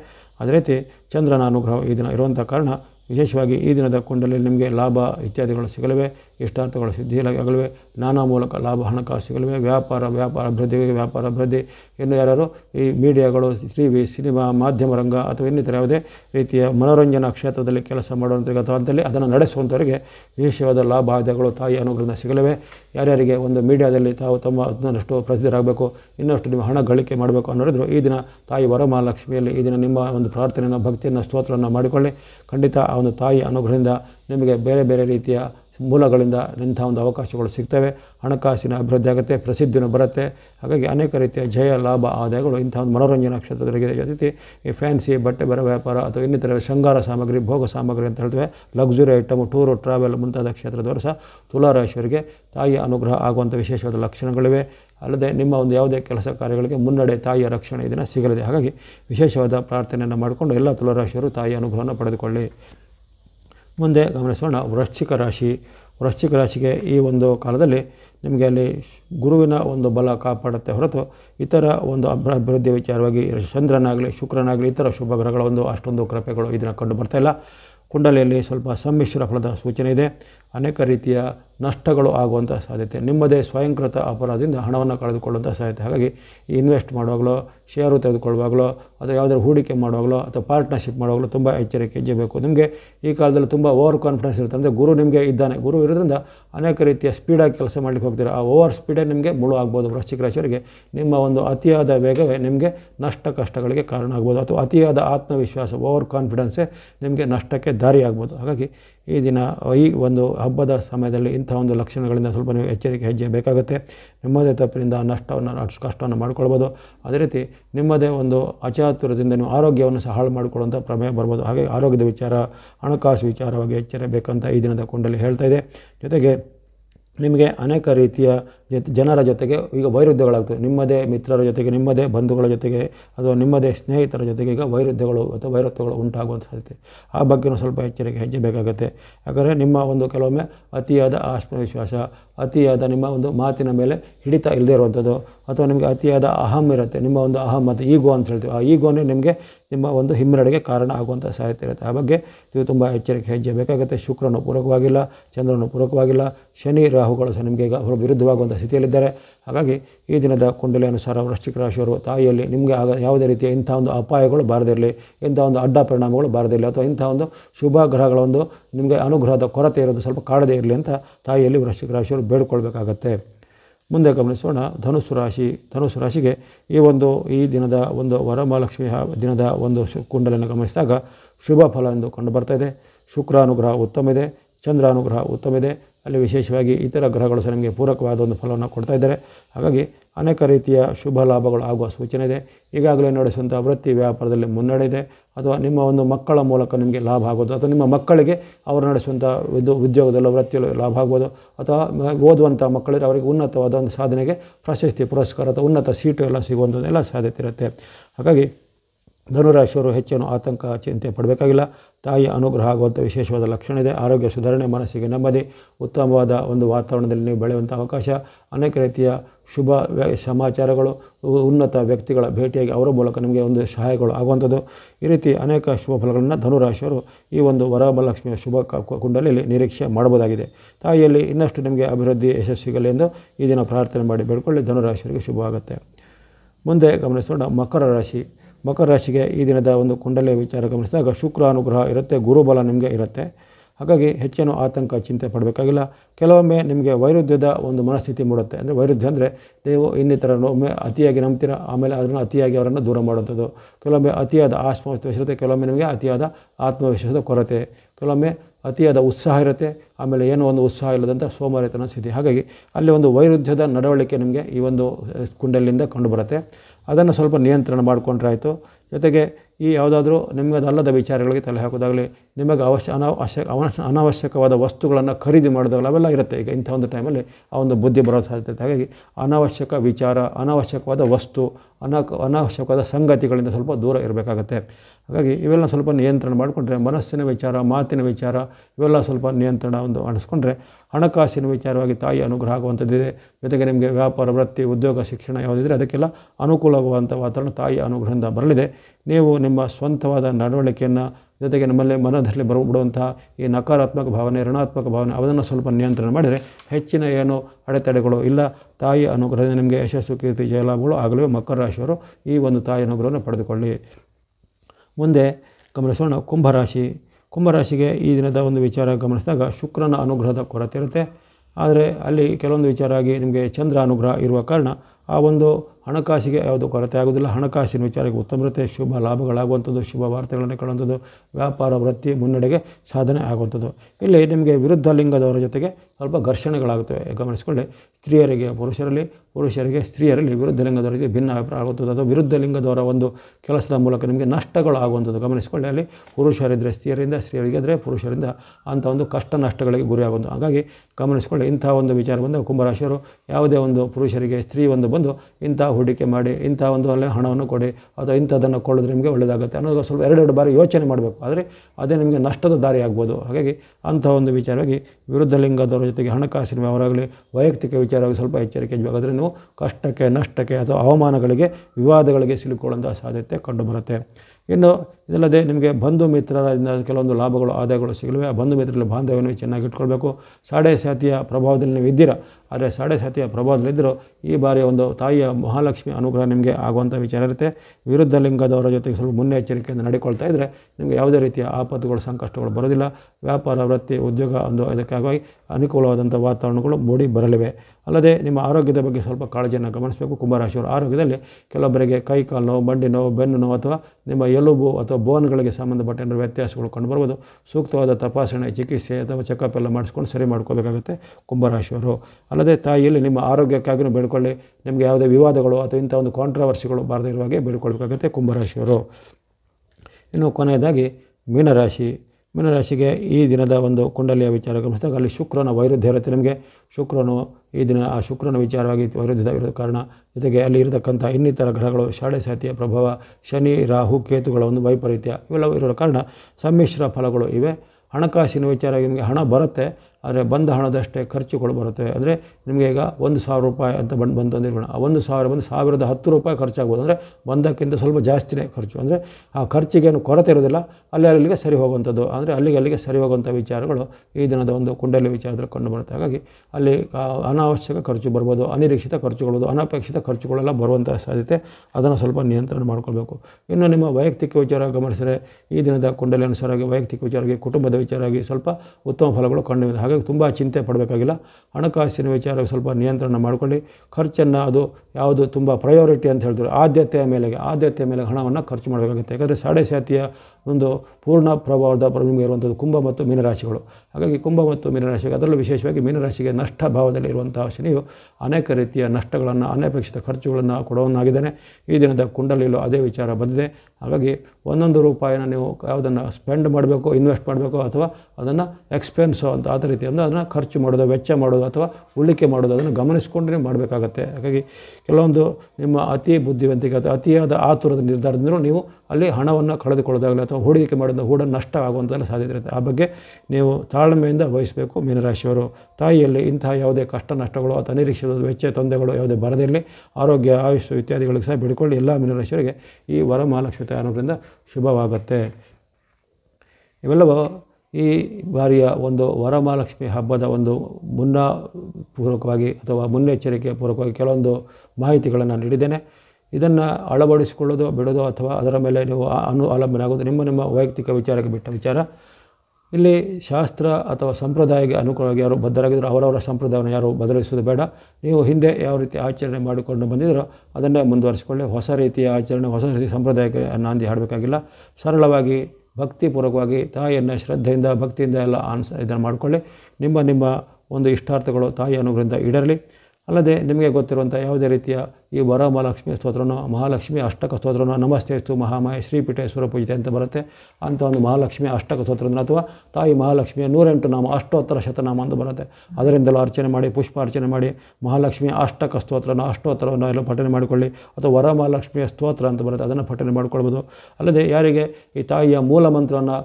ಅದೇ ರೀತಿ ಚಂದ್ರನ ಅನುಗ್ರಹ ಈ ದಿನ ಇರುವಂಥ ಕಾರಣ ವಿಶೇಷವಾಗಿ ಈ ದಿನದ ಕುಂಡಲಿ ನಿಮಗೆ ಲಾಭ ಇತ್ಯಾದಿಗಳು ಸಿಗಲಿವೆ ಇಷ್ಟಾರ್ಥಗಳು ಸಿದ್ಧಿಯಾಗಲಿವೆ ನಾನಾ ಮೂಲಕ ಲಾಭ ಸಿಗಲಿವೆ ವ್ಯಾಪಾರ ವ್ಯಾಪಾರ ಅಭಿವೃದ್ಧಿ ವ್ಯಾಪಾರ ಅಭಿವೃದ್ಧಿ ಇನ್ನು ಯಾರ್ಯಾರು ಈ ಮೀಡಿಯಾಗಳು ವಿ ಸಿನಿಮಾ ಮಾಧ್ಯಮ ರಂಗ ಅಥವಾ ಇನ್ನಿತರ ಯಾವುದೇ ರೀತಿಯ ಮನೋರಂಜನಾ ಕ್ಷೇತ್ರದಲ್ಲಿ ಕೆಲಸ ಮಾಡುವಂಥ ಅಥವಾ ಅಂತಲ್ಲಿ ಅದನ್ನು ನಡೆಸುವಂಥವರಿಗೆ ವಿಶೇಷವಾದ ಲಾಭ ಆದಾಯಗಳು ತಾಯಿ ಅನುಗ್ರಹ ಸಿಗಲಿವೆ ಯಾರ್ಯಾರಿಗೆ ಒಂದು ಮೀಡಿಯಾದಲ್ಲಿ ತಾವು ತಮ್ಮ ಅದನ್ನಷ್ಟು ಪ್ರಸಿದ್ಧರಾಗಬೇಕು ಇನ್ನಷ್ಟು ನಿಮ್ಮ ಹಣ ಗಳಿಕೆ ಮಾಡಬೇಕು ಅನ್ನೋದ್ರು ಈ ದಿನ ತಾಯಿ ವರಮಹಾಲಕ್ಷ್ಮಿಯಲ್ಲಿ ಈ ದಿನ ನಿಮ್ಮ ಒಂದು ಪ್ರಾರ್ಥನೆಯನ್ನು ಭಕ್ತಿಯನ್ನು ಸ್ತೋತ್ರವನ್ನು ಮಾಡಿಕೊಳ್ಳಿ ಖಂಡಿತ ಆ ಒಂದು ತಾಯಿ ಅನುಗ್ರಹದಿಂದ ನಿಮಗೆ ಬೇರೆ ಬೇರೆ ರೀತಿಯ ಮೂಲಗಳಿಂದ ಇಂಥ ಒಂದು ಅವಕಾಶಗಳು ಸಿಗ್ತವೆ ಹಣಕಾಸಿನ ಅಭಿವೃದ್ಧಿ ಆಗುತ್ತೆ ಪ್ರಸಿದ್ಧಿನೂ ಬರುತ್ತೆ ಹಾಗಾಗಿ ಅನೇಕ ರೀತಿಯ ಜಯ ಲಾಭ ಆದಾಯಗಳು ಇಂಥ ಒಂದು ಮನೋರಂಜನಾ ಕ್ಷೇತ್ರದೊಳಗಿದೆ ಜೊತೆ ಈ ಫ್ಯಾನ್ಸಿ ಬಟ್ಟೆ ವ್ಯಾಪಾರ ಅಥವಾ ಇನ್ನಿತರ ಶೃಂಗಾರ ಸಾಮಗ್ರಿ ಭೋಗ ಸಾಮಗ್ರಿ ಅಂತ ಹೇಳ್ತೇವೆ ಲಕ್ಸುರಿ ಐಟಮು ಟೂರು ಟ್ರಾವೆಲ್ ಮುಂತಾದ ಕ್ಷೇತ್ರದವರು ಸಹ ತುಲಾರಾಶಿಯವರಿಗೆ ತಾಯಿಯ ಅನುಗ್ರಹ ಆಗುವಂಥ ವಿಶೇಷವಾದ ಲಕ್ಷಣಗಳಿವೆ ಅಲ್ಲದೆ ನಿಮ್ಮ ಒಂದು ಯಾವುದೇ ಕೆಲಸ ಕಾರ್ಯಗಳಿಗೆ ಮುನ್ನಡೆ ತಾಯಿಯ ರಕ್ಷಣೆ ಇದನ್ನು ಸಿಗಲಿದೆ ಹಾಗಾಗಿ ವಿಶೇಷವಾದ ಪ್ರಾರ್ಥನೆಯನ್ನು ಮಾಡಿಕೊಂಡು ಎಲ್ಲ ತುಲಾರಾಶಿಯವರು ತಾಯಿಯ ಅನುಗ್ರಹವನ್ನು ಪಡೆದುಕೊಳ್ಳಿ ಮುಂದೆ ಗಮನಿಸೋಣ ವೃಶ್ಚಿಕ ರಾಶಿ ವೃಶ್ಚಿಕ ರಾಶಿಗೆ ಈ ಒಂದು ಕಾಲದಲ್ಲಿ ನಿಮಗೆ ಅಲ್ಲಿ ಗುರುವಿನ ಒಂದು ಬಲ ಕಾಪಾಡುತ್ತೆ ಹೊರತು ಇತರ ಒಂದು ಅಭಿವೃದ್ಧಿ ವಿಚಾರವಾಗಿ ಚಂದ್ರನಾಗಲಿ ಶುಕ್ರನಾಗಲಿ ಇತರ ಶುಭ ಗ್ರಹಗಳ ಒಂದು ಅಷ್ಟೊಂದು ಕೃಪೆಗಳು ಇದನ್ನು ಕಂಡು ಬರ್ತಾಯಿಲ್ಲ ಕುಂಡಲಿಯಲ್ಲಿ ಸ್ವಲ್ಪ ಸಮ್ಮಿಶ್ರ ಫಲದ ಸೂಚನೆ ಇದೆ ಅನೇಕ ರೀತಿಯ ನಷ್ಟಗಳು ಆಗುವಂಥ ಸಾಧ್ಯತೆ ನಿಮ್ಮದೇ ಸ್ವಯಂಕೃತ ಅಪರಾಧದಿಂದ ಹಣವನ್ನು ಕಳೆದುಕೊಳ್ಳುವಂಥ ಸಾಧ್ಯತೆ ಹಾಗಾಗಿ ಇನ್ವೆಸ್ಟ್ ಮಾಡುವಾಗಲೋ ಷೇರು ತೆಗೆದುಕೊಳ್ಳುವಾಗಲೋ ಅಥವಾ ಯಾವುದಾದ್ರು ಹೂಡಿಕೆ ಮಾಡುವಾಗಲೋ ಅಥವಾ ಪಾರ್ಟ್ನರ್ಶಿಪ್ ಮಾಡುವಾಗಲೋ ತುಂಬ ಎಚ್ಚರಿಕೆ ಬೇಕು ನಿಮಗೆ ಈ ಕಾಲದಲ್ಲಿ ತುಂಬ ಓವರ್ ಕಾನ್ಫಿಡೆನ್ಸ್ ಇರುತ್ತೆ ಅಂದರೆ ಗುರು ನಿಮಗೆ ಇದ್ದಾನೆ ಗುರು ಇರೋದ್ರಿಂದ ಅನೇಕ ರೀತಿಯ ಸ್ಪೀಡಾಗಿ ಕೆಲಸ ಮಾಡಲಿಕ್ಕೆ ಹೋಗ್ತೀರ ಆ ಓವರ್ ಸ್ಪೀಡೇ ನಿಮಗೆ ಮುಳು ಆಗ್ಬೋದು ವೃಶ್ಚಿಕ ರಾಶಿಯವರಿಗೆ ನಿಮ್ಮ ಒಂದು ಅತಿಯಾದ ವೇಗವೇ ನಿಮಗೆ ನಷ್ಟ ಕಷ್ಟಗಳಿಗೆ ಕಾರಣ ಆಗ್ಬೋದು ಅಥವಾ ಅತಿಯಾದ ಆತ್ಮವಿಶ್ವಾಸ ಓವರ್ ಕಾನ್ಫಿಡೆನ್ಸೇ ನಿಮಗೆ ನಷ್ಟಕ್ಕೆ ದಾರಿ ಆಗ್ಬೋದು ಹಾಗಾಗಿ ಈ ದಿನ ಈ ಒಂದು ಹಬ್ಬದ ಸಮಯದಲ್ಲಿ ಇಂಥ ಒಂದು ಲಕ್ಷಣಗಳಿಂದ ಸ್ವಲ್ಪ ನೀವು ಎಚ್ಚರಿಕೆ ಹೆಜ್ಜೆ ಬೇಕಾಗುತ್ತೆ ನಿಮ್ಮದೇ ತಪ್ಪಿನಿಂದ ನಷ್ಟವನ್ನು ಕಷ್ಟವನ್ನು ಮಾಡಿಕೊಳ್ಬೋದು ಅದೇ ರೀತಿ ನಿಮ್ಮದೇ ಒಂದು ಅಚಾತುರದಿಂದ ನೀವು ಆರೋಗ್ಯವನ್ನು ಸಹ ಹಾಳು ಮಾಡಿಕೊಳ್ಳುವಂಥ ಪ್ರಮೇಯ ಬರ್ಬೋದು ಹಾಗೆ ಆರೋಗ್ಯದ ವಿಚಾರ ಹಣಕಾಸು ವಿಚಾರವಾಗಿ ಬೇಕಂತ ಈ ದಿನದ ಕೊಂಡಲ್ಲಿ ಹೇಳ್ತಾ ಇದೆ ಜೊತೆಗೆ ನಿಮಗೆ ಅನೇಕ ರೀತಿಯ ಜನರ ಜೊತೆಗೆ ಈಗ ವೈರುಧ್ಯಗಳಾಗ್ತವೆ ನಿಮ್ಮದೇ ಮಿತ್ರರ ಜೊತೆಗೆ ನಿಮ್ಮದೇ ಬಂಧುಗಳ ಜೊತೆಗೆ ಅಥವಾ ನಿಮ್ಮದೇ ಸ್ನೇಹಿತರ ಜೊತೆಗೆ ಈಗ ವೈರುಧ್ಯಗಳು ಅಥವಾ ವೈರತ್ವಗಳು ಉಂಟಾಗುವಂಥ ಸಾಧ್ಯತೆ ಆ ಬಗ್ಗೆ ಸ್ವಲ್ಪ ಎಚ್ಚರಿಕೆ ಹೆಜ್ಜೆ ಬೇಕಾಗುತ್ತೆ ಯಾಕಂದರೆ ನಿಮ್ಮ ಒಂದು ಕೆಲವೊಮ್ಮೆ ಅತಿಯಾದ ಆತ್ಮವಿಶ್ವಾಸ ಅತಿಯಾದ ನಿಮ್ಮ ಒಂದು ಮಾತಿನ ಮೇಲೆ ಹಿಡಿತ ಇಲ್ಲದೇ ಇರುವಂಥದ್ದು ಅಥವಾ ನಿಮಗೆ ಅತಿಯಾದ ಅಹಂ ಇರುತ್ತೆ ನಿಮ್ಮ ಒಂದು ಅಹಂ ಮತ್ತು ಈಗೋ ಅಂತ ಹೇಳ್ತೀವಿ ಆ ಈಗೋನೇ ನಿಮಗೆ ನಿಮ್ಮ ಒಂದು ಹಿಮ್ಮೆರಡೆಗೆ ಕಾರಣ ಆಗುವಂಥ ಸಾಧ್ಯತೆ ಇರುತ್ತೆ ಆ ಬಗ್ಗೆ ನೀವು ತುಂಬ ಎಚ್ಚರಿಕೆ ಹೆಜ್ಜೆ ಬೇಕಾಗುತ್ತೆ ಶುಕ್ರನು ಪೂರಕವಾಗಿಲ್ಲ ಚಂದ್ರನು ಪೂರಕವಾಗಿಲ್ಲ ಶನಿ ರಾಹುಗಳು ಸಹ ನಿಮಗೆ ಈಗ ವಿರುದ್ಧವಾಗುವಂಥ ಸ್ಥಿತಿಯಲ್ಲಿದ್ದಾರೆ ಹಾಗಾಗಿ ಈ ದಿನದ ಕುಂಡಲಿ ಅನುಸಾರ ವೃಶ್ಚಿಕ ರಾಶಿಯವರು ತಾಯಿಯಲ್ಲಿ ನಿಮಗೆ ಆಗ ಯಾವುದೇ ರೀತಿಯ ಇಂಥ ಒಂದು ಅಪಾಯಗಳು ಬಾರದಿರಲಿ ಇಂಥ ಒಂದು ಅಡ್ಡ ಪರಿಣಾಮಗಳು ಬಾರದಿರಲಿ ಅಥವಾ ಇಂಥ ಒಂದು ಶುಭ ಗ್ರಹಗಳ ಒಂದು ನಿಮಗೆ ಅನುಗ್ರಹದ ಕೊರತೆ ಇರೋದು ಸ್ವಲ್ಪ ಕಾಡದೇ ಇರಲಿ ಅಂತ ತಾಯಿಯಲ್ಲಿ ವೃಶ್ಚಿಕ ರಾಶಿಯವರು ಬೇಡ್ಕೊಳ್ಬೇಕಾಗತ್ತೆ ಮುಂದೆ ಗಮನಿಸೋಣ ಧನುಸು ರಾಶಿ ಧನುಸು ರಾಶಿಗೆ ಈ ಒಂದು ಈ ದಿನದ ಒಂದು ವರಮಹಾಲಕ್ಷ್ಮಿ ದಿನದ ಒಂದು ಕುಂಡಲನ್ನು ಗಮನಿಸಿದಾಗ ಶುಭ ಫಲ ಎಂದು ಕಂಡು ಬರ್ತಾ ಇದೆ ಶುಕ್ರಾನುಗ್ರಹ ಉತ್ತಮ ಇದೆ ಚಂದ್ರ ಅನುಗ್ರಹ ಉತ್ತಮ ಇದೆ ಅಲ್ಲಿ ವಿಶೇಷವಾಗಿ ಇತರ ಗ್ರಹಗಳು ಸಹ ನಮಗೆ ಪೂರಕವಾದ ಒಂದು ಫಲವನ್ನು ಕೊಡ್ತಾ ಇದ್ದಾರೆ ಹಾಗಾಗಿ ಅನೇಕ ರೀತಿಯ ಶುಭ ಲಾಭಗಳು ಆಗುವ ಸೂಚನೆ ಇದೆ ಈಗಾಗಲೇ ನಡೆಸುವಂಥ ವೃತ್ತಿ ವ್ಯಾಪಾರದಲ್ಲಿ ಮುನ್ನಡೆ ಇದೆ ಅಥವಾ ನಿಮ್ಮ ಒಂದು ಮಕ್ಕಳ ಮೂಲಕ ನಿಮಗೆ ಲಾಭ ಆಗೋದು ಅಥವಾ ನಿಮ್ಮ ಮಕ್ಕಳಿಗೆ ಅವರು ನಡೆಸುವಂಥ ಇದು ಉದ್ಯೋಗದಲ್ಲೋ ಲಾಭ ಆಗ್ಬೋದು ಅಥವಾ ಓದುವಂಥ ಮಕ್ಕಳಿಗೆ ಅವರಿಗೆ ಉನ್ನತವಾದ ಒಂದು ಸಾಧನೆಗೆ ಪ್ರಶಸ್ತಿ ಪುರಸ್ಕಾರ ಅಥವಾ ಉನ್ನತ ಸೀಟು ಎಲ್ಲ ಎಲ್ಲ ಸಾಧ್ಯತೆ ಇರುತ್ತೆ ಹಾಗಾಗಿ ಧನುರಾಶಿಯವರು ಹೆಚ್ಚೇನು ಆತಂಕ ಚಿಂತೆ ಪಡಬೇಕಾಗಿಲ್ಲ ತಾಯಿಯ ಅನುಗ್ರಹ ಆಗುವಂಥ ವಿಶೇಷವಾದ ಲಕ್ಷಣ ಇದೆ ಆರೋಗ್ಯ ಸುಧಾರಣೆ ಮನಸ್ಸಿಗೆ ನೆಮ್ಮದಿ ಉತ್ತಮವಾದ ಒಂದು ವಾತಾವರಣದಲ್ಲಿ ನೀವು ಬೆಳೆಯುವಂಥ ಅವಕಾಶ ಅನೇಕ ರೀತಿಯ ಶುಭ ಸಮಾಚಾರಗಳು ಉನ್ನತ ವ್ಯಕ್ತಿಗಳ ಭೇಟಿಯಾಗಿ ಅವರ ಮೂಲಕ ನಿಮಗೆ ಒಂದು ಸಹಾಯಗಳು ಆಗುವಂಥದ್ದು ಈ ರೀತಿ ಅನೇಕ ಶುಭ ಫಲಗಳನ್ನು ಧನುರಾಶಿಯವರು ಈ ಒಂದು ವರಮಹಾಲಕ್ಷ್ಮಿಯ ಶುಭ ಕುಂಡಲಿಯಲ್ಲಿ ನಿರೀಕ್ಷೆ ಮಾಡಬಹುದಾಗಿದೆ ತಾಯಿಯಲ್ಲಿ ಇನ್ನಷ್ಟು ನಿಮಗೆ ಅಭಿವೃದ್ಧಿ ಯಶಸ್ಸಿಗಲಿ ಎಂದು ಈ ದಿನ ಪ್ರಾರ್ಥನೆ ಮಾಡಿ ಬೇಡಿಕೊಳ್ಳಿ ಧನುರಾಶಿಯವರಿಗೆ ಶುಭ ಆಗುತ್ತೆ ಮುಂದೆ ಗಮನಿಸೋಣ ಮಕರ ರಾಶಿ ಮಕರ ರಾಶಿಗೆ ಈ ದಿನದ ಒಂದು ಕುಂಡಲಿಯ ವಿಚಾರ ಗಮನಿಸಿದಾಗ ಶುಕ್ರ ಅನುಗ್ರಹ ಇರುತ್ತೆ ಗುರುಬಲ ನಿಮಗೆ ಇರುತ್ತೆ ಹಾಗಾಗಿ ಹೆಚ್ಚೇನು ಆತಂಕ ಚಿಂತೆ ಪಡಬೇಕಾಗಿಲ್ಲ ಕೆಲವೊಮ್ಮೆ ನಿಮಗೆ ವೈರುಧ್ಯದ ಒಂದು ಮನಸ್ಥಿತಿ ಮೂಡುತ್ತೆ ಅಂದರೆ ವೈರುಧ್ಯ ಅಂದರೆ ನೀವು ಇನ್ನಿತರ ಒಮ್ಮೆ ಅತಿಯಾಗಿ ನಂಬ್ತೀರ ಆಮೇಲೆ ಅದನ್ನು ಅತಿಯಾಗಿ ಅವರನ್ನು ದೂರ ಮಾಡುವಂಥದ್ದು ಕೆಲವೊಮ್ಮೆ ಅತಿಯಾದ ಆತ್ಮವಿಶ್ವಾಸ ಇರುತ್ತೆ ಕೆಲವೊಮ್ಮೆ ನಿಮಗೆ ಅತಿಯಾದ ಆತ್ಮವಿಶ್ವಾಸದ ಕೊರತೆ ಕೆಲವೊಮ್ಮೆ ಅತಿಯಾದ ಉತ್ಸಾಹ ಇರುತ್ತೆ ಆಮೇಲೆ ಏನೋ ಒಂದು ಉತ್ಸಾಹ ಇಲ್ಲದಂಥ ಸೋಮಾರಿತನ ಸ್ಥಿತಿ ಹಾಗಾಗಿ ಅಲ್ಲಿ ಒಂದು ವೈರುಧ್ಯದ ನಡವಳಿಕೆ ನಿಮಗೆ ಈ ಒಂದು ಕುಂಡಲಿಂದ ಕಂಡುಬರುತ್ತೆ ಅದನ್ನು ಸ್ವಲ್ಪ ನಿಯಂತ್ರಣ ಮಾಡಿಕೊಂಡ್ರೆ ಆಯಿತು ಜೊತೆಗೆ ಈ ಯಾವುದಾದ್ರೂ ನಿಮಗದಲ್ಲದ ವಿಚಾರಗಳಿಗೆ ತಲೆ ಹಾಕೋದಾಗಲಿ ನಿಮಗೆ ಅವಶ್ಯ ಅನಾವಶ್ಯ ಅನಾವಶ್ಯಕವಾದ ವಸ್ತುಗಳನ್ನು ಖರೀದಿ ಮಾಡಿದಾಗಲಿ ಅವೆಲ್ಲ ಇರುತ್ತೆ ಈಗ ಇಂಥ ಒಂದು ಟೈಮಲ್ಲಿ ಆ ಒಂದು ಬುದ್ಧಿ ಬರೋ ಸಾಧ್ಯತೆ ಹಾಗಾಗಿ ಅನಾವಶ್ಯಕ ವಿಚಾರ ಅನಾವಶ್ಯಕವಾದ ವಸ್ತು ಅನಾ ಅನಾವಶ್ಯಕವಾದ ಸಂಗತಿಗಳಿಂದ ಸ್ವಲ್ಪ ದೂರ ಇರಬೇಕಾಗತ್ತೆ ಹಾಗಾಗಿ ಇವೆಲ್ಲ ಸ್ವಲ್ಪ ನಿಯಂತ್ರಣ ಮಾಡಿಕೊಂಡ್ರೆ ಮನಸ್ಸಿನ ವಿಚಾರ ಮಾತಿನ ವಿಚಾರ ಇವೆಲ್ಲ ಸ್ವಲ್ಪ ನಿಯಂತ್ರಣ ಒಂದು ಅನಿಸ್ಕೊಂಡ್ರೆ ಹಣಕಾಸಿನ ವಿಚಾರವಾಗಿ ತಾಯಿ ಅನುಗ್ರಹ ಆಗುವಂಥದ್ದಿದೆ ಜೊತೆಗೆ ನಿಮಗೆ ವ್ಯಾಪಾರ ವೃತ್ತಿ ಉದ್ಯೋಗ ಶಿಕ್ಷಣ ಯಾವುದಿದ್ರೆ ಅದಕ್ಕೆಲ್ಲ ಅನುಕೂಲವಾಗುವಂಥ ವಾತಾವರಣ ತಾಯಿ ಅನುಗ್ರಹದಿಂದ ಬರಲಿದೆ ನೀವು ನಿಮ್ಮ ಸ್ವಂತವಾದ ನಡವಳಿಕೆಯನ್ನು ಜೊತೆಗೆ ನಮ್ಮಲ್ಲಿ ಮನದಲ್ಲಿ ಬರಬಿಡುವಂತಹ ಈ ನಕಾರಾತ್ಮಕ ಭಾವನೆ ಋಣಾತ್ಮಕ ಭಾವನೆ ಅದನ್ನು ಸ್ವಲ್ಪ ನಿಯಂತ್ರಣ ಮಾಡಿದರೆ ಹೆಚ್ಚಿನ ಏನು ಅಡೆತಡೆಗಳು ಇಲ್ಲ ತಾಯಿ ಅನುಗ್ರಹದಿಂದ ನಿಮಗೆ ಯಶಸ್ಸು ಕೀರ್ತಿ ಜಯಲಾಭಗಳು ಆಗಲೇ ಮಕರ ರಾಶಿಯವರು ಈ ಒಂದು ತಾಯಿ ಅನುಗ್ರಹವನ್ನು ಪಡೆದುಕೊಳ್ಳಿ ಮುಂದೆ ಗಮನಿಸೋಣ ಕುಂಭರಾಶಿ ಕುಂಭರಾಶಿಗೆ ಈ ದಿನದ ಒಂದು ವಿಚಾರ ಗಮನಿಸಿದಾಗ ಶುಕ್ರನ ಅನುಗ್ರಹದ ಕೊರತೆ ಇರುತ್ತೆ ಆದರೆ ಅಲ್ಲಿ ಕೆಲವೊಂದು ವಿಚಾರ ನಿಮಗೆ ಚಂದ್ರ ಅನುಗ್ರಹ ಇರುವ ಕಾರಣ ಆ ಒಂದು ಹಣಕಾಸಿಗೆ ಯಾವುದು ಕೊರತೆ ಆಗುವುದಿಲ್ಲ ಹಣಕಾಸಿನ ವಿಚಾರಕ್ಕೆ ಉತ್ತಮತೆ ಶುಭ ಲಾಭಗಳಾಗುವಂಥದ್ದು ಶುಭ ವಾರ್ತೆಗಳನ್ನು ಕಾಣುವಂಥದ್ದು ವ್ಯಾಪಾರ ವೃತ್ತಿ ಮುನ್ನಡೆಗೆ ಸಾಧನೆ ಆಗುವಂಥದ್ದು ಇಲ್ಲಿ ನಿಮಗೆ ವಿರುದ್ಧ ಲಿಂಗದವರ ಜೊತೆಗೆ ಸ್ವಲ್ಪ ಘರ್ಷಣೆಗಳಾಗುತ್ತವೆ ಗಮನಿಸಿಕೊಳ್ಳಿ ಸ್ತ್ರೀಯರಿಗೆ ಪುರುಷರಲ್ಲಿ ಪುರುಷರಿಗೆ ಸ್ತ್ರೀಯರಲ್ಲಿ ವಿರುದ್ಧ ಲಿಂಗದವರಿಗೆ ಭಿನ್ನ ಅಭಿಪ್ರಾಯ ಆಗುತ್ತದೆ ಅಥವಾ ವಿರುದ್ಧ ಲಿಂಗದವರ ಒಂದು ಕೆಲಸದ ಮೂಲಕ ನಿಮಗೆ ನಷ್ಟಗಳು ಆಗುವಂಥದ್ದು ಗಮನಿಸಿಕೊಳ್ಳಿ ಅಲ್ಲಿ ಪುರುಷರಿದ್ದರೆ ಸ್ತ್ರೀಯರಿಂದ ಇದ್ದರೆ ಪುರುಷರಿಂದ ಅಂಥ ಒಂದು ಕಷ್ಟ ನಷ್ಟಗಳಿಗೆ ಗುರಿಯಾಗುವುದು ಹಾಗಾಗಿ ಗಮನಿಸಿಕೊಳ್ಳಿ ಇಂಥ ಒಂದು ವಿಚಾರ ಬಂದು ಕುಂಭರಾಶಿಯವರು ಯಾವುದೇ ಒಂದು ಪುರುಷರಿಗೆ ಸ್ತ್ರೀ ಒಂದು ಬಂದು ಇಂಥ ಹೂಡಿಕೆ ಮಾಡಿ ಇಂಥ ಒಂದು ಅಲ್ಲೇ ಹಣವನ್ನು ಕೊಡಿ ಅಥವಾ ಇಂಥದನ್ನು ಕೊಳ್ಳೋದು ನಿಮಗೆ ಒಳ್ಳೆಯದಾಗುತ್ತೆ ಅನ್ನೋದು ಸ್ವಲ್ಪ ಎರಡೆರಡು ಬಾರಿ ಯೋಚನೆ ಮಾಡಬೇಕು ಆದರೆ ಅದೇ ನಿಮಗೆ ನಷ್ಟದ ದಾರಿ ಆಗ್ಬೋದು ಹಾಗಾಗಿ ಅಂಥ ಒಂದು ವಿಚಾರವಾಗಿ ವಿರುದ್ಧ ಲಿಂಗದವರ ಜೊತೆಗೆ ಹಣಕಾಸಿನ ವ್ಯವಹಾರಗಳಲ್ಲಿ ವೈಯಕ್ತಿಕ ವಿಚಾರವಾಗಿ ಸ್ವಲ್ಪ ಎಚ್ಚರಿಕೆ ಆದರೆ ನೀವು ಕಷ್ಟಕ್ಕೆ ನಷ್ಟಕ್ಕೆ ಅಥವಾ ಅವಮಾನಗಳಿಗೆ ವಿವಾದಗಳಿಗೆ ಸಿಲುಕೊಳ್ಳುವಂಥ ಸಾಧ್ಯತೆ ಕಂಡುಬರುತ್ತೆ ಇನ್ನು ಇದಲ್ಲದೆ ನಿಮಗೆ ಬಂಧು ಮಿತ್ರರಿಂದ ಕೆಲವೊಂದು ಲಾಭಗಳು ಆದಾಯಗಳು ಸಿಗಲಿವೆ ಆ ಬಂಧು ಮಿತ್ರರಲ್ಲಿ ಬಾಂಧವ್ಯವನ್ನು ಚೆನ್ನಾಗಿ ಇಟ್ಕೊಳ್ಬೇಕು ಸಾಡೆ ಸಾತಿಯ ಪ್ರಭಾವದಲ್ಲಿ ನೀವು ಇದ್ದೀರಾ ಆದರೆ ಸಾಡೆ ಸಾತಿಯ ಪ್ರಭಾವದಲ್ಲಿದ್ದರೂ ಈ ಬಾರಿಯ ಒಂದು ತಾಯಿಯ ಮಹಾಲಕ್ಷ್ಮಿ ಅನುಗ್ರಹ ನಿಮಗೆ ಆಗುವಂಥ ವಿಚಾರ ಇರುತ್ತೆ ವಿರುದ್ಧ ಲಿಂಗದವರ ಜೊತೆಗೆ ಸ್ವಲ್ಪ ಮುನ್ನೆಚ್ಚರಿಕೆಯಿಂದ ನಡಿಕೊಳ್ತಾ ಇದ್ದರೆ ನಿಮಗೆ ಯಾವುದೇ ರೀತಿಯ ಆಪತ್ತುಗಳು ಸಂಕಷ್ಟಗಳು ಬರೋದಿಲ್ಲ ವ್ಯಾಪಾರ ವೃತ್ತಿ ಉದ್ಯೋಗ ಒಂದು ಇದಕ್ಕಾಗಿ ಅನುಕೂಲವಾದಂಥ ವಾತಾವರಣಗಳು ಮೂಡಿ ಬರಲಿವೆ ಅಲ್ಲದೆ ನಿಮ್ಮ ಆರೋಗ್ಯದ ಬಗ್ಗೆ ಸ್ವಲ್ಪ ಕಾಳಜಿಯನ್ನು ಗಮನಿಸಬೇಕು ಕುಂಭರಾಶಿಯವರ ಆರೋಗ್ಯದಲ್ಲಿ ಕೆಲವೊಬ್ಬರಿಗೆ ಕೈ ಕಾಲು ನೋವು ಮಂಡಿ ನೋವು ಬೆನ್ನು ನೋವು ಅಥವಾ ನಿಮ್ಮ ಎಲುಬು ಅಥವಾ ಅಥವಾ ಬೋನ್ಗಳಿಗೆ ಸಂಬಂಧಪಟ್ಟ ಏನಾದರೂ ವ್ಯತ್ಯಾಸಗಳು ಕಂಡುಬರ್ಬೋದು ಸೂಕ್ತವಾದ ತಪಾಸಣೆ ಚಿಕಿತ್ಸೆ ಅಥವಾ ಚೆಕಪ್ ಎಲ್ಲ ಮಾಡಿಸ್ಕೊಂಡು ಸರಿ ಮಾಡ್ಕೋಬೇಕಾಗುತ್ತೆ ಕುಂಭರಾಶಿಯವರು ಅಲ್ಲದೆ ತಾಯಿಯಲ್ಲಿ ನಿಮ್ಮ ಆರೋಗ್ಯಕ್ಕಾಗಿಯೂ ಬೇಡ್ಕೊಳ್ಳಿ ನಿಮಗೆ ಯಾವುದೇ ವಿವಾದಗಳು ಅಥವಾ ಇಂಥ ಒಂದು ಕಾಂಟ್ರವರ್ಸಿಗಳು ಬಾರದಿರುವ ಹಾಗೆ ಬೇಡ್ಕೊಳ್ಬೇಕಾಗುತ್ತೆ ಕುಂಭರಾಶಿಯವರು ಇನ್ನು ಕೊನೆಯದಾಗಿ ಮೀನರಾಶಿ ಮೀನರಾಶಿಗೆ ಈ ದಿನದ ಒಂದು ಕುಂಡಲಿಯ ವಿಚಾರ ಗಮನಿಸಿದಾಗ ಅಲ್ಲಿ ಶುಕ್ರನ ವೈರುಧ್ಯ ಇರುತ್ತೆ ನಿಮಗೆ ಶುಕ್ರನು ಈ ದಿನ ಆ ಶುಕ್ರನ ವಿಚಾರವಾಗಿ ವೈರುಧ್ಯದ ಇರೋ ಕಾರಣ ಜೊತೆಗೆ ಅಲ್ಲಿ ಇರತಕ್ಕಂಥ ಇನ್ನಿತರ ಗ್ರಹಗಳು ಶಾಡೆ ಸಾತಿಯ ಪ್ರಭಾವ ಶನಿ ರಾಹು ಕೇತುಗಳ ಒಂದು ವೈಪರೀತ್ಯ ಇವೆಲ್ಲ ಇರೋ ಕಾರಣ ಸಮ್ಮಿಶ್ರ ಫಲಗಳು ಇವೆ ಹಣಕಾಸಿನ ವಿಚಾರ ನಿಮಗೆ ಹಣ ಬರುತ್ತೆ ಆದರೆ ಬಂದ ಹಣದಷ್ಟೇ ಖರ್ಚುಗಳು ಬರುತ್ತೆ ಅಂದರೆ ನಿಮಗೆ ಈಗ ಒಂದು ಸಾವಿರ ರೂಪಾಯಿ ಅಂತ ಬಂದು ಬಂತು ಅಂದ್ರೆ ಆ ಒಂದು ಸಾವಿರ ಬಂದು ಸಾವಿರದ ಹತ್ತು ರೂಪಾಯಿ ಖರ್ಚಾಗ್ಬೋದು ಅಂದರೆ ಒಂದಕ್ಕಿಂತ ಸ್ವಲ್ಪ ಜಾಸ್ತಿನೇ ಖರ್ಚು ಅಂದರೆ ಆ ಖರ್ಚಿಗೇನು ಕೊರತೆ ಇರೋದಿಲ್ಲ ಅಲ್ಲಿ ಅಲ್ಲಿಗೆ ಸರಿ ಹೋಗುವಂಥದ್ದು ಅಂದರೆ ಅಲ್ಲಿಗೆ ಅಲ್ಲಿಗೆ ಸರಿ ಹೋಗುವಂಥ ವಿಚಾರಗಳು ಈ ದಿನದ ಒಂದು ಕುಂಡಲಿ ವಿಚಾರದಲ್ಲಿ ಕಂಡುಬರುತ್ತೆ ಹಾಗಾಗಿ ಅಲ್ಲಿ ಅನಾವಶ್ಯಕ ಖರ್ಚು ಬರ್ಬೋದು ಅನಿರೀಕ್ಷಿತ ಖರ್ಚುಗಳು ಅನಪೇಕ್ಷಿತ ಖರ್ಚುಗಳೆಲ್ಲ ಬರುವಂಥ ಸಾಧ್ಯತೆ ಅದನ್ನು ಸ್ವಲ್ಪ ನಿಯಂತ್ರಣ ಮಾಡ್ಕೊಳ್ಬೇಕು ಇನ್ನು ನಿಮ್ಮ ವೈಯಕ್ತಿಕ ವಿಚಾರ ಗಮನಿಸಿದರೆ ಈ ದಿನದ ಕುಂಡಲಿ ಅನುಸಾರವಾಗಿ ವೈಯಕ್ತಿಕ ವಿಚಾರವಾಗಿ ಕುಟುಂಬದ ವಿಚಾರವಾಗಿ ಸ್ವಲ್ಪ ಉತ್ತಮ ಫಲಗಳು ಕಂಡು ಹಾಗಾಗಿ ತುಂಬ ಚಿಂತೆ ಪಡಬೇಕಾಗಿಲ್ಲ ಹಣಕಾಸಿನ ವಿಚಾರ ವಿಚಾರ ಸ್ವಲ್ಪ ನಿಯಂತ್ರಣ ಮಾಡಿಕೊಳ್ಳಿ ಖರ್ಚನ್ನು ಅದು ಯಾವುದು ತುಂಬ ಪ್ರಯೋರಿಟಿ ಅಂತ ಹೇಳಿದ್ರು ಆದ್ಯತೆಯ ಮೇಲೆ ಆದ್ಯತೆಯ ಮೇಲೆ ಹಣವನ್ನು ಖರ್ಚು ಮಾಡಬೇಕಾಗುತ್ತೆ ಯಾಕಂದರೆ ಸಾಡೆ ಸಾತಿಯ ಒಂದು ಪೂರ್ಣ ಪ್ರಭಾವದ ನಿಮಗೆ ಇರುವಂಥದ್ದು ಕುಂಭ ಮತ್ತು ಮೀನರಾಶಿಗಳು ಹಾಗಾಗಿ ಕುಂಭ ಮತ್ತು ಮೀನರಾಶಿಗೆ ಅದರಲ್ಲೂ ವಿಶೇಷವಾಗಿ ಮೀನರಾಶಿಗೆ ನಷ್ಟ ಭಾವದಲ್ಲಿ ಇರುವಂತಹ ಶನಿಯು ಅನೇಕ ರೀತಿಯ ನಷ್ಟಗಳನ್ನು ಅನಪೇಕ್ಷಿತ ಖರ್ಚುಗಳನ್ನು ಕೊಡೋನಾಗಿದ್ದಾನೆ ಈ ದಿನದ ಕುಂಡಲಿಯಲ್ಲೂ ಅದೇ ವಿಚಾರ ಬಂದಿದೆ ಹಾಗಾಗಿ ಒಂದೊಂದು ರೂಪಾಯಿನ ನೀವು ಯಾವುದನ್ನು ಸ್ಪೆಂಡ್ ಮಾಡಬೇಕು ಇನ್ವೆಸ್ಟ್ ಮಾಡಬೇಕು ಅಥವಾ ಅದನ್ನು ಎಕ್ಸ್ಪೆನ್ಸು ಅಂತ ಆ ರೀತಿಯಿಂದ ಅದನ್ನು ಖರ್ಚು ಮಾಡೋದು ವೆಚ್ಚ ಮಾಡೋದು ಅಥವಾ ಉಳಿಕೆ ಮಾಡೋದು ಅದನ್ನು ಗಮನಿಸಿಕೊಂಡ್ರೆ ಮಾಡಬೇಕಾಗತ್ತೆ ಹಾಗಾಗಿ ಕೆಲವೊಂದು ನಿಮ್ಮ ಅತಿ ಬುದ್ಧಿವಂತಿಕೆ ಅಥವಾ ಅತಿಯಾದ ಆತುರದ ನಿರ್ಧಾರದಿಂದಲೂ ನೀವು ಅಲ್ಲಿ ಹಣವನ್ನು ಕಳೆದುಕೊಳ್ಳೋದಾಗಲಿ ಅಥವಾ ಹೂಡಿಕೆ ಮಾಡಿದ ಹೂಡ ನಷ್ಟ ಆಗುವಂಥದ್ದೆಲ್ಲ ಸಾಧ್ಯತೆ ಇರುತ್ತೆ ಆ ಬಗ್ಗೆ ನೀವು ತಾಳ್ಮೆಯಿಂದ ವಹಿಸಬೇಕು ಮೀನರಾಶಿಯವರು ತಾಯಿಯಲ್ಲಿ ಇಂತಹ ಯಾವುದೇ ಕಷ್ಟ ನಷ್ಟಗಳು ಅಥವಾ ಅನಿರೀಕ್ಷಿತ ವೆಚ್ಚ ತೊಂದರೆಗಳು ಯಾವುದೇ ಬರದಿರಲಿ ಆರೋಗ್ಯ ಆಯುಷ್ ಇತ್ಯಾದಿಗಳಿಗೆ ಸಹ ಬಿಡ್ಕೊಳ್ಳಿ ಎಲ್ಲ ಮೀನರಾಶಿಯವರಿಗೆ ಈ ವರಮಹಾಲಕ್ಷ್ಮಿ ತಾಯಿ ಅನ್ನೋದರಿಂದ ಶುಭವಾಗುತ್ತೆ ಇವೆಲ್ಲವೂ ಈ ಬಾರಿಯ ಒಂದು ವರಮಹಾಲಕ್ಷ್ಮಿ ಹಬ್ಬದ ಒಂದು ಮುನ್ನ ಪೂರ್ವಕವಾಗಿ ಅಥವಾ ಮುನ್ನೆಚ್ಚರಿಕೆ ಪೂರ್ವಕವಾಗಿ ಕೆಲವೊಂದು ಮಾಹಿತಿಗಳನ್ನು ನೀಡಿದ್ದೇನೆ ಇದನ್ನು ಅಳವಡಿಸಿಕೊಳ್ಳೋದು ಬಿಡೋದು ಅಥವಾ ಅದರ ಮೇಲೆ ನೀವು ಅನು ಅವಲಂಬನೆ ಆಗೋದು ನಿಮ್ಮ ನಿಮ್ಮ ವೈಯಕ್ತಿಕ ವಿಚಾರಕ್ಕೆ ಬಿಟ್ಟ ವಿಚಾರ ಇಲ್ಲಿ ಶಾಸ್ತ್ರ ಅಥವಾ ಸಂಪ್ರದಾಯಕ್ಕೆ ಅನುಕೂಲವಾಗಿ ಯಾರು ಬದ್ಧರಾಗಿದ್ದರೂ ಅವರವರ ಸಂಪ್ರದಾಯವನ್ನು ಯಾರು ಬದಲಿಸೋದು ಬೇಡ ನೀವು ಹಿಂದೆ ಯಾವ ರೀತಿ ಆಚರಣೆ ಮಾಡಿಕೊಂಡು ಬಂದಿದ್ರೋ ಅದನ್ನೇ ಮುಂದುವರಿಸಿಕೊಳ್ಳಿ ಹೊಸ ರೀತಿಯ ಆಚರಣೆ ಹೊಸ ರೀತಿಯ ಸಂಪ್ರದಾಯಕ್ಕೆ ನಾಂದಿ ಹಾಡಬೇಕಾಗಿಲ್ಲ ಸರಳವಾಗಿ ಭಕ್ತಿಪೂರ್ವಕವಾಗಿ ತಾಯಿಯನ್ನು ಶ್ರದ್ಧೆಯಿಂದ ಭಕ್ತಿಯಿಂದ ಎಲ್ಲ ಆನ್ಸ್ ಇದನ್ನು ಮಾಡಿಕೊಳ್ಳಿ ನಿಮ್ಮ ನಿಮ್ಮ ಒಂದು ಇಷ್ಟಾರ್ಥಗಳು ತಾಯಿ ಅನುಗ್ರಹದಿಂದ ಈಡೇರಲಿ ಅಲ್ಲದೆ ನಿಮಗೆ ಗೊತ್ತಿರುವಂಥ ಯಾವುದೇ ರೀತಿಯ ಈ ವರ ಮಹಾಲಕ್ಷ್ಮಿ ಸ್ತೋತ್ರನೋ ಮಹಾಲಕ್ಷ್ಮಿ ಅಷ್ಟಕ ಸ್ತೋತ್ರನೋ ನಮಸ್ತೇಸ್ತು ಮಹಾಮಾಯ ಶ್ರೀಪೀಠೇಶ್ವರ ಪೂಜೆ ಅಂತ ಬರುತ್ತೆ ಅಂಥ ಒಂದು ಮಹಾಲಕ್ಷ್ಮಿ ಅಷ್ಟಕ ಸ್ತೋತ್ರವನ್ನು ಅಥವಾ ತಾಯಿ ಮಹಾಲಕ್ಷ್ಮಿಯ ನೂರೆಂಟು ನಾಮ ಅಷ್ಟೋತ್ತರ ಶತನಾಮ ಅಂತ ಬರುತ್ತೆ ಅದರಿಂದಲೂ ಅರ್ಚನೆ ಮಾಡಿ ಅರ್ಚನೆ ಮಾಡಿ ಮಹಾಲಕ್ಷ್ಮಿ ಅಷ್ಟಕ ಸ್ತೋತ್ರನ ಅಷ್ಟೋತ್ತರವನ್ನು ಎಲ್ಲ ಪಠನೆ ಮಾಡಿಕೊಳ್ಳಿ ಅಥವಾ ವರ ಮಹಾಲಕ್ಷ್ಮಿಯ ಸ್ತೋತ್ರ ಅಂತ ಬರುತ್ತೆ ಅದನ್ನು ಪಠನೆ ಮಾಡಿಕೊಳ್ಬೋದು ಅಲ್ಲದೆ ಯಾರಿಗೆ ಈ ತಾಯಿಯ ಮೂಲ ಮಂತ್ರವನ್ನು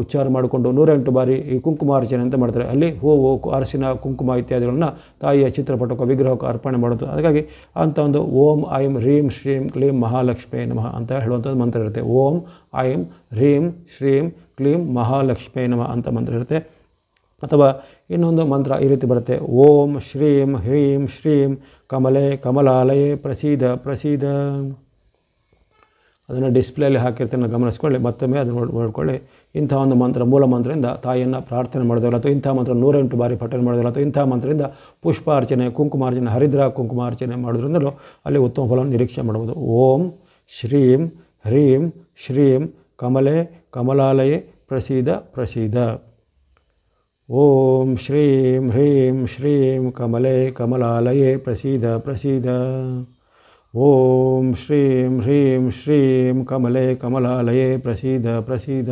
ಉಚ್ಚಾರ ಮಾಡಿಕೊಂಡು ನೂರೆಂಟು ಬಾರಿ ಈ ಕುಂಕುಮಾರ್ಚನೆ ಅಂತ ಮಾಡ್ತಾರೆ ಅಲ್ಲಿ ಹೂವು ಅರಸಿನ ಕುಂಕುಮ ಇತ್ಯಾದಿಗಳನ್ನು ತಾಯಿಯ ಚಿತ್ರಪಟಕ್ಕೆ ವಿಗ್ರಹಕ್ಕೂ ಅರ್ಪಣೆ ಮಾಡೋದು ಹಾಗಾಗಿ ಅಂತ ಒಂದು ಓಂ ಐಂ ಹ್ರೀಂ ಶ್ರೀಂ ಕ್ಲೀಂ ಮಹಾಲಕ್ಷ್ಮೇ ನಮಃ ಅಂತ ಹೇಳುವಂಥದ್ದು ಮಂತ್ರ ಇರುತ್ತೆ ಓಂ ಐಂ ಹ್ರೀಂ ಶ್ರೀಂ ಕ್ಲೀಂ ಮಹಾಲಕ್ಷ್ಮೇ ನಮಃ ಅಂತ ಮಂತ್ರ ಇರುತ್ತೆ ಅಥವಾ ಇನ್ನೊಂದು ಮಂತ್ರ ಈ ರೀತಿ ಬರುತ್ತೆ ಓಂ ಶ್ರೀಂ ಹ್ರೀಂ ಶ್ರೀಂ ಕಮಲೆ ಕಮಲಾಲಯೇ ಪ್ರಸೀದ ಪ್ರಸೀದ ಅದನ್ನು ಡಿಸ್ಪ್ಲೇಲಿ ಹಾಕಿರ್ತೀನಿ ಗಮನಿಸ್ಕೊಳ್ಳಿ ಮತ್ತೊಮ್ಮೆ ಅದನ್ನು ನೋಡ್ಕೊಳ್ಳಿ ಇಂಥ ಒಂದು ಮಂತ್ರ ಮೂಲ ಮಂತ್ರದಿಂದ ತಾಯಿಯನ್ನು ಪ್ರಾರ್ಥನೆ ಮಾಡೋದಿಲ್ಲ ಅಥವಾ ಇಂಥ ಮಂತ್ರ ನೂರೆಂಟು ಬಾರಿ ಪಠನೆ ಮಾಡೋದಿಲ್ಲ ಅಥವಾ ಇಂಥ ಮಂತ್ರದಿಂದ ಪುಷ್ಪಾರ್ಚನೆ ಕುಂಕುಮಾರ್ಚನೆ ಹರಿದ್ರ ಕುಂಕುಮಾರ್ಚನೆ ಮಾಡೋದ್ರಿಂದಲೂ ಅಲ್ಲಿ ಉತ್ತಮ ಫಲವನ್ನು ನಿರೀಕ್ಷೆ ಮಾಡ್ಬೋದು ಓಂ ಶ್ರೀಂ ಹ್ರೀಂ ಶ್ರೀಂ ಕಮಲೆ ಕಮಲಾಲಯೇ ಪ್ರಸೀದ ಪ್ರಸೀದ ಓಂ ಶ್ರೀಂ ಹ್ರೀಂ ಶ್ರೀಂ ಕಮಲೆ ಕಮಲಾಲಯೇ ಪ್ರಸೀದ ಪ್ರಸೀದ ಓಂ ಶ್ರೀಂ ಹ್ರೀಂ ಶ್ರೀಂ ಕಮಲೆ ಕಮಲಾಲಯೇ ಪ್ರಸೀದ ಪ್ರಸೀದ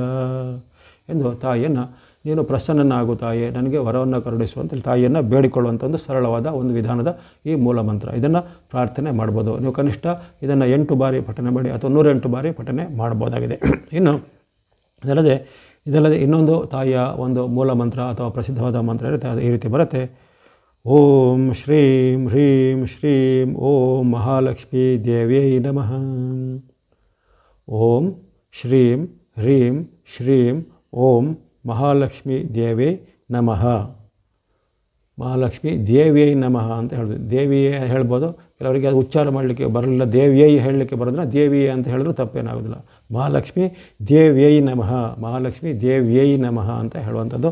ಎಂದು ತಾಯಿಯನ್ನು ನೀನು ಪ್ರಸನ್ನನಾಗು ತಾಯೇ ನನಗೆ ವರವನ್ನು ಕರುಣಿಸುವಂತ ತಾಯಿಯನ್ನು ಬೇಡಿಕೊಳ್ಳುವಂಥ ಒಂದು ಸರಳವಾದ ಒಂದು ವಿಧಾನದ ಈ ಮೂಲ ಮಂತ್ರ ಇದನ್ನು ಪ್ರಾರ್ಥನೆ ಮಾಡ್ಬೋದು ನೀವು ಕನಿಷ್ಠ ಇದನ್ನು ಎಂಟು ಬಾರಿ ಪಠನೆ ಮಾಡಿ ಅಥವಾ ನೂರೆಂಟು ಬಾರಿ ಪಠನೆ ಮಾಡ್ಬೋದಾಗಿದೆ ಇನ್ನು ಇದಲ್ಲದೆ ಇದಲ್ಲದೆ ಇನ್ನೊಂದು ತಾಯಿಯ ಒಂದು ಮೂಲ ಮಂತ್ರ ಅಥವಾ ಪ್ರಸಿದ್ಧವಾದ ಮಂತ್ರ ಇರುತ್ತೆ ಅದು ಈ ರೀತಿ ಬರುತ್ತೆ ಓಂ ಶ್ರೀಂ ಹ್ರೀಂ ಶ್ರೀಂ ಓಂ ಮಹಾಲಕ್ಷ್ಮೀ ದೇವ್ಯೈ ನಮಃ ಓಂ ಶ್ರೀಂ ಹ್ರೀಂ ಶ್ರೀಂ ಓಂ ಮಹಾಲಕ್ಷ್ಮೀ ದೇವೇ ನಮಃ ಮಹಾಲಕ್ಷ್ಮಿ ದೇವಿಯೈ ನಮಃ ಅಂತ ಹೇಳಿದ್ವಿ ದೇವಿಯೇ ಹೇಳ್ಬೋದು ಕೆಲವರಿಗೆ ಅದು ಉಚ್ಚಾರ ಮಾಡಲಿಕ್ಕೆ ಬರಲಿಲ್ಲ ದೇವಿಯೈ ಹೇಳಲಿಕ್ಕೆ ಬರೋದ್ರೆ ದೇವಿಯೇ ಅಂತ ಹೇಳಿದ್ರು ತಪ್ಪೇನಾಗೋದಿಲ್ಲ ಮಹಾಲಕ್ಷ್ಮಿ ದೇವ್ಯೈ ನಮಃ ಮಹಾಲಕ್ಷ್ಮಿ ದೇವ್ಯೈ ನಮಃ ಅಂತ ಹೇಳುವಂಥದ್ದು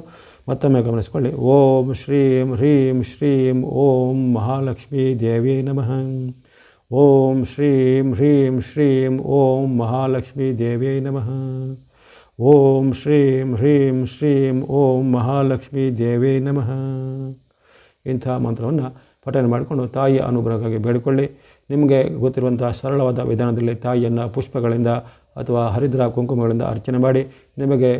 ಮತ್ತೊಮ್ಮೆ ಗಮನಿಸ್ಕೊಳ್ಳಿ ಓಂ ಶ್ರೀಂ ಹ್ರೀಂ ಶ್ರೀಂ ಓಂ ಮಹಾಲಕ್ಷ್ಮೀ ದೇವಿ ನಮಃ ಓಂ ಶ್ರೀಂ ಹ್ರೀಂ ಶ್ರೀಂ ಓಂ ಮಹಾಲಕ್ಷ್ಮೀ ದೇವಿ ನಮಃ ಓಂ ಶ್ರೀಂ ಹ್ರೀಂ ಶ್ರೀಂ ಓಂ ಮಹಾಲಕ್ಷ್ಮೀ ದೇವಿ ನಮಃ ಇಂಥ ಮಂತ್ರವನ್ನು ಪಠನೆ ಮಾಡಿಕೊಂಡು ತಾಯಿಯ ಅನುಗ್ರಹಕ್ಕಾಗಿ ಬೇಡಿಕೊಳ್ಳಿ ನಿಮಗೆ ಗೊತ್ತಿರುವಂಥ ಸರಳವಾದ ವಿಧಾನದಲ್ಲಿ ತಾಯಿಯನ್ನು ಪುಷ್ಪಗಳಿಂದ ಅಥವಾ ಹರಿದ್ರಾ ಕುಂಕುಮಗಳಿಂದ ಅರ್ಚನೆ ಮಾಡಿ ನಿಮಗೆ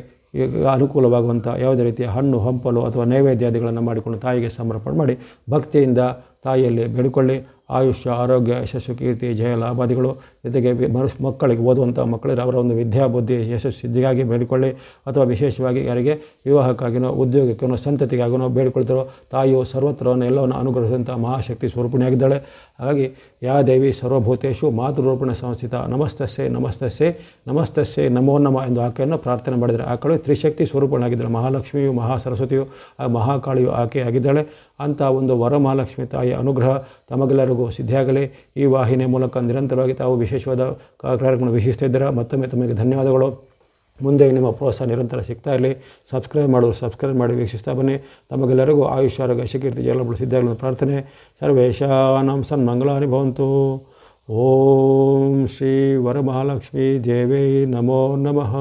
ಅನುಕೂಲವಾಗುವಂಥ ಯಾವುದೇ ರೀತಿಯ ಹಣ್ಣು ಹಂಪಲು ಅಥವಾ ನೈವೇದ್ಯಾದಿಗಳನ್ನು ಮಾಡಿಕೊಂಡು ತಾಯಿಗೆ ಸಮರ್ಪಣೆ ಮಾಡಿ ಭಕ್ತಿಯಿಂದ ತಾಯಿಯಲ್ಲಿ ಬೇಡಿಕೊಳ್ಳಿ ಆಯುಷ್ಯ ಆರೋಗ್ಯ ಯಶಸ್ಸು ಕೀರ್ತಿ ಜಯ ಲಾಭಾದಿಗಳು ಜೊತೆಗೆ ಮನುಷ್ಯ ಮಕ್ಕಳಿಗೆ ಓದುವಂಥ ಮಕ್ಕಳಿಗೆ ಅವರ ಒಂದು ವಿದ್ಯಾಬುದ್ಧಿ ಯಶಸ್ಸು ಸಿದ್ಧಿಗಾಗಿ ಬೇಡಿಕೊಳ್ಳಿ ಅಥವಾ ವಿಶೇಷವಾಗಿ ಯಾರಿಗೆ ವಿವಾಹಕ್ಕಾಗಿನೋ ಉದ್ಯೋಗಕ್ಕೇನೋ ಸಂತತಿಗಾಗಿನೋ ಬೇಡಿಕೊಳ್ತಾರೋ ತಾಯಿಯು ಸರ್ವತ್ರವನ್ನು ಎಲ್ಲವನ್ನು ಅನುಗ್ರಹಿಸಿದಂಥ ಮಹಾಶಕ್ತಿ ಸ್ವರೂಪಣೆಯಾಗಿದ್ದಾಳೆ ಹಾಗಾಗಿ ಯಾ ದೇವಿ ಸರ್ವಭೂತೇಶು ಮಾತೃರೂಪಣ ಸಂಸ್ಥಿತ ನಮಸ್ತಸ್ಸೆ ನಮಸ್ತಸ್ಸೆ ನಮಸ್ತಸ್ಸೆ ನಮೋ ನಮ ಎಂದು ಆಕೆಯನ್ನು ಪ್ರಾರ್ಥನೆ ಮಾಡಿದರೆ ಆಕಳು ತ್ರಿಶಕ್ತಿ ಸ್ವರೂಪಣಾಗಿದ್ದಾಳೆ ಮಹಾಲಕ್ಷ್ಮಿಯು ಮಹಾಸರಸ್ವತಿಯು ಮಹಾಕಾಳಿಯು ಆಕೆಯಾಗಿದ್ದಾಳೆ ಆಗಿದ್ದಾಳೆ ಒಂದು ವರಮಹಾಲಕ್ಷ್ಮಿ ತಾಯಿಯ ಅನುಗ್ರಹ ತಮಗೆಲ್ಲರೂ ಎಲ್ಲರಿಗೂ ಸಿದ್ಧಿಯಾಗಲೇ ಈ ವಾಹಿನಿಯ ಮೂಲಕ ನಿರಂತರವಾಗಿ ತಾವು ವಿಶೇಷವಾದ ಕಾರ್ಯಕ್ರಮಗಳನ್ನು ವೀಕ್ಷಿಸ್ತಿದ್ದೀರಾ ಮತ್ತೊಮ್ಮೆ ತಮಗೆ ಧನ್ಯವಾದಗಳು ಮುಂದೆ ನಿಮ್ಮ ಪ್ರೋತ್ಸಾಹ ನಿರಂತರ ಸಿಗ್ತಾ ಇರಲಿ ಸಬ್ಸ್ಕ್ರೈಬ್ ಮಾಡೋರು ಸಬ್ಸ್ಕ್ರೈಬ್ ಮಾಡಿ ವೀಕ್ಷಿಸ್ತಾ ಬನ್ನಿ ತಮಗೆಲ್ಲರಿಗೂ ಆಯುಷ್ ಆರೋಗ್ಯ ಶಕೀರ್ತಿ ಜಲಗಳು ಸಿದ್ಧಾಗಲು ಪ್ರಾರ್ಥನೆ ಸರ್ವೇಶಾನಂ ಮಂಗಳಾನಿ ಭವಂತು ಓಂ ಶ್ರೀ ವರಮಹಾಲಕ್ಷ್ಮೀ ದೇವೇ ನಮೋ ನಮಃ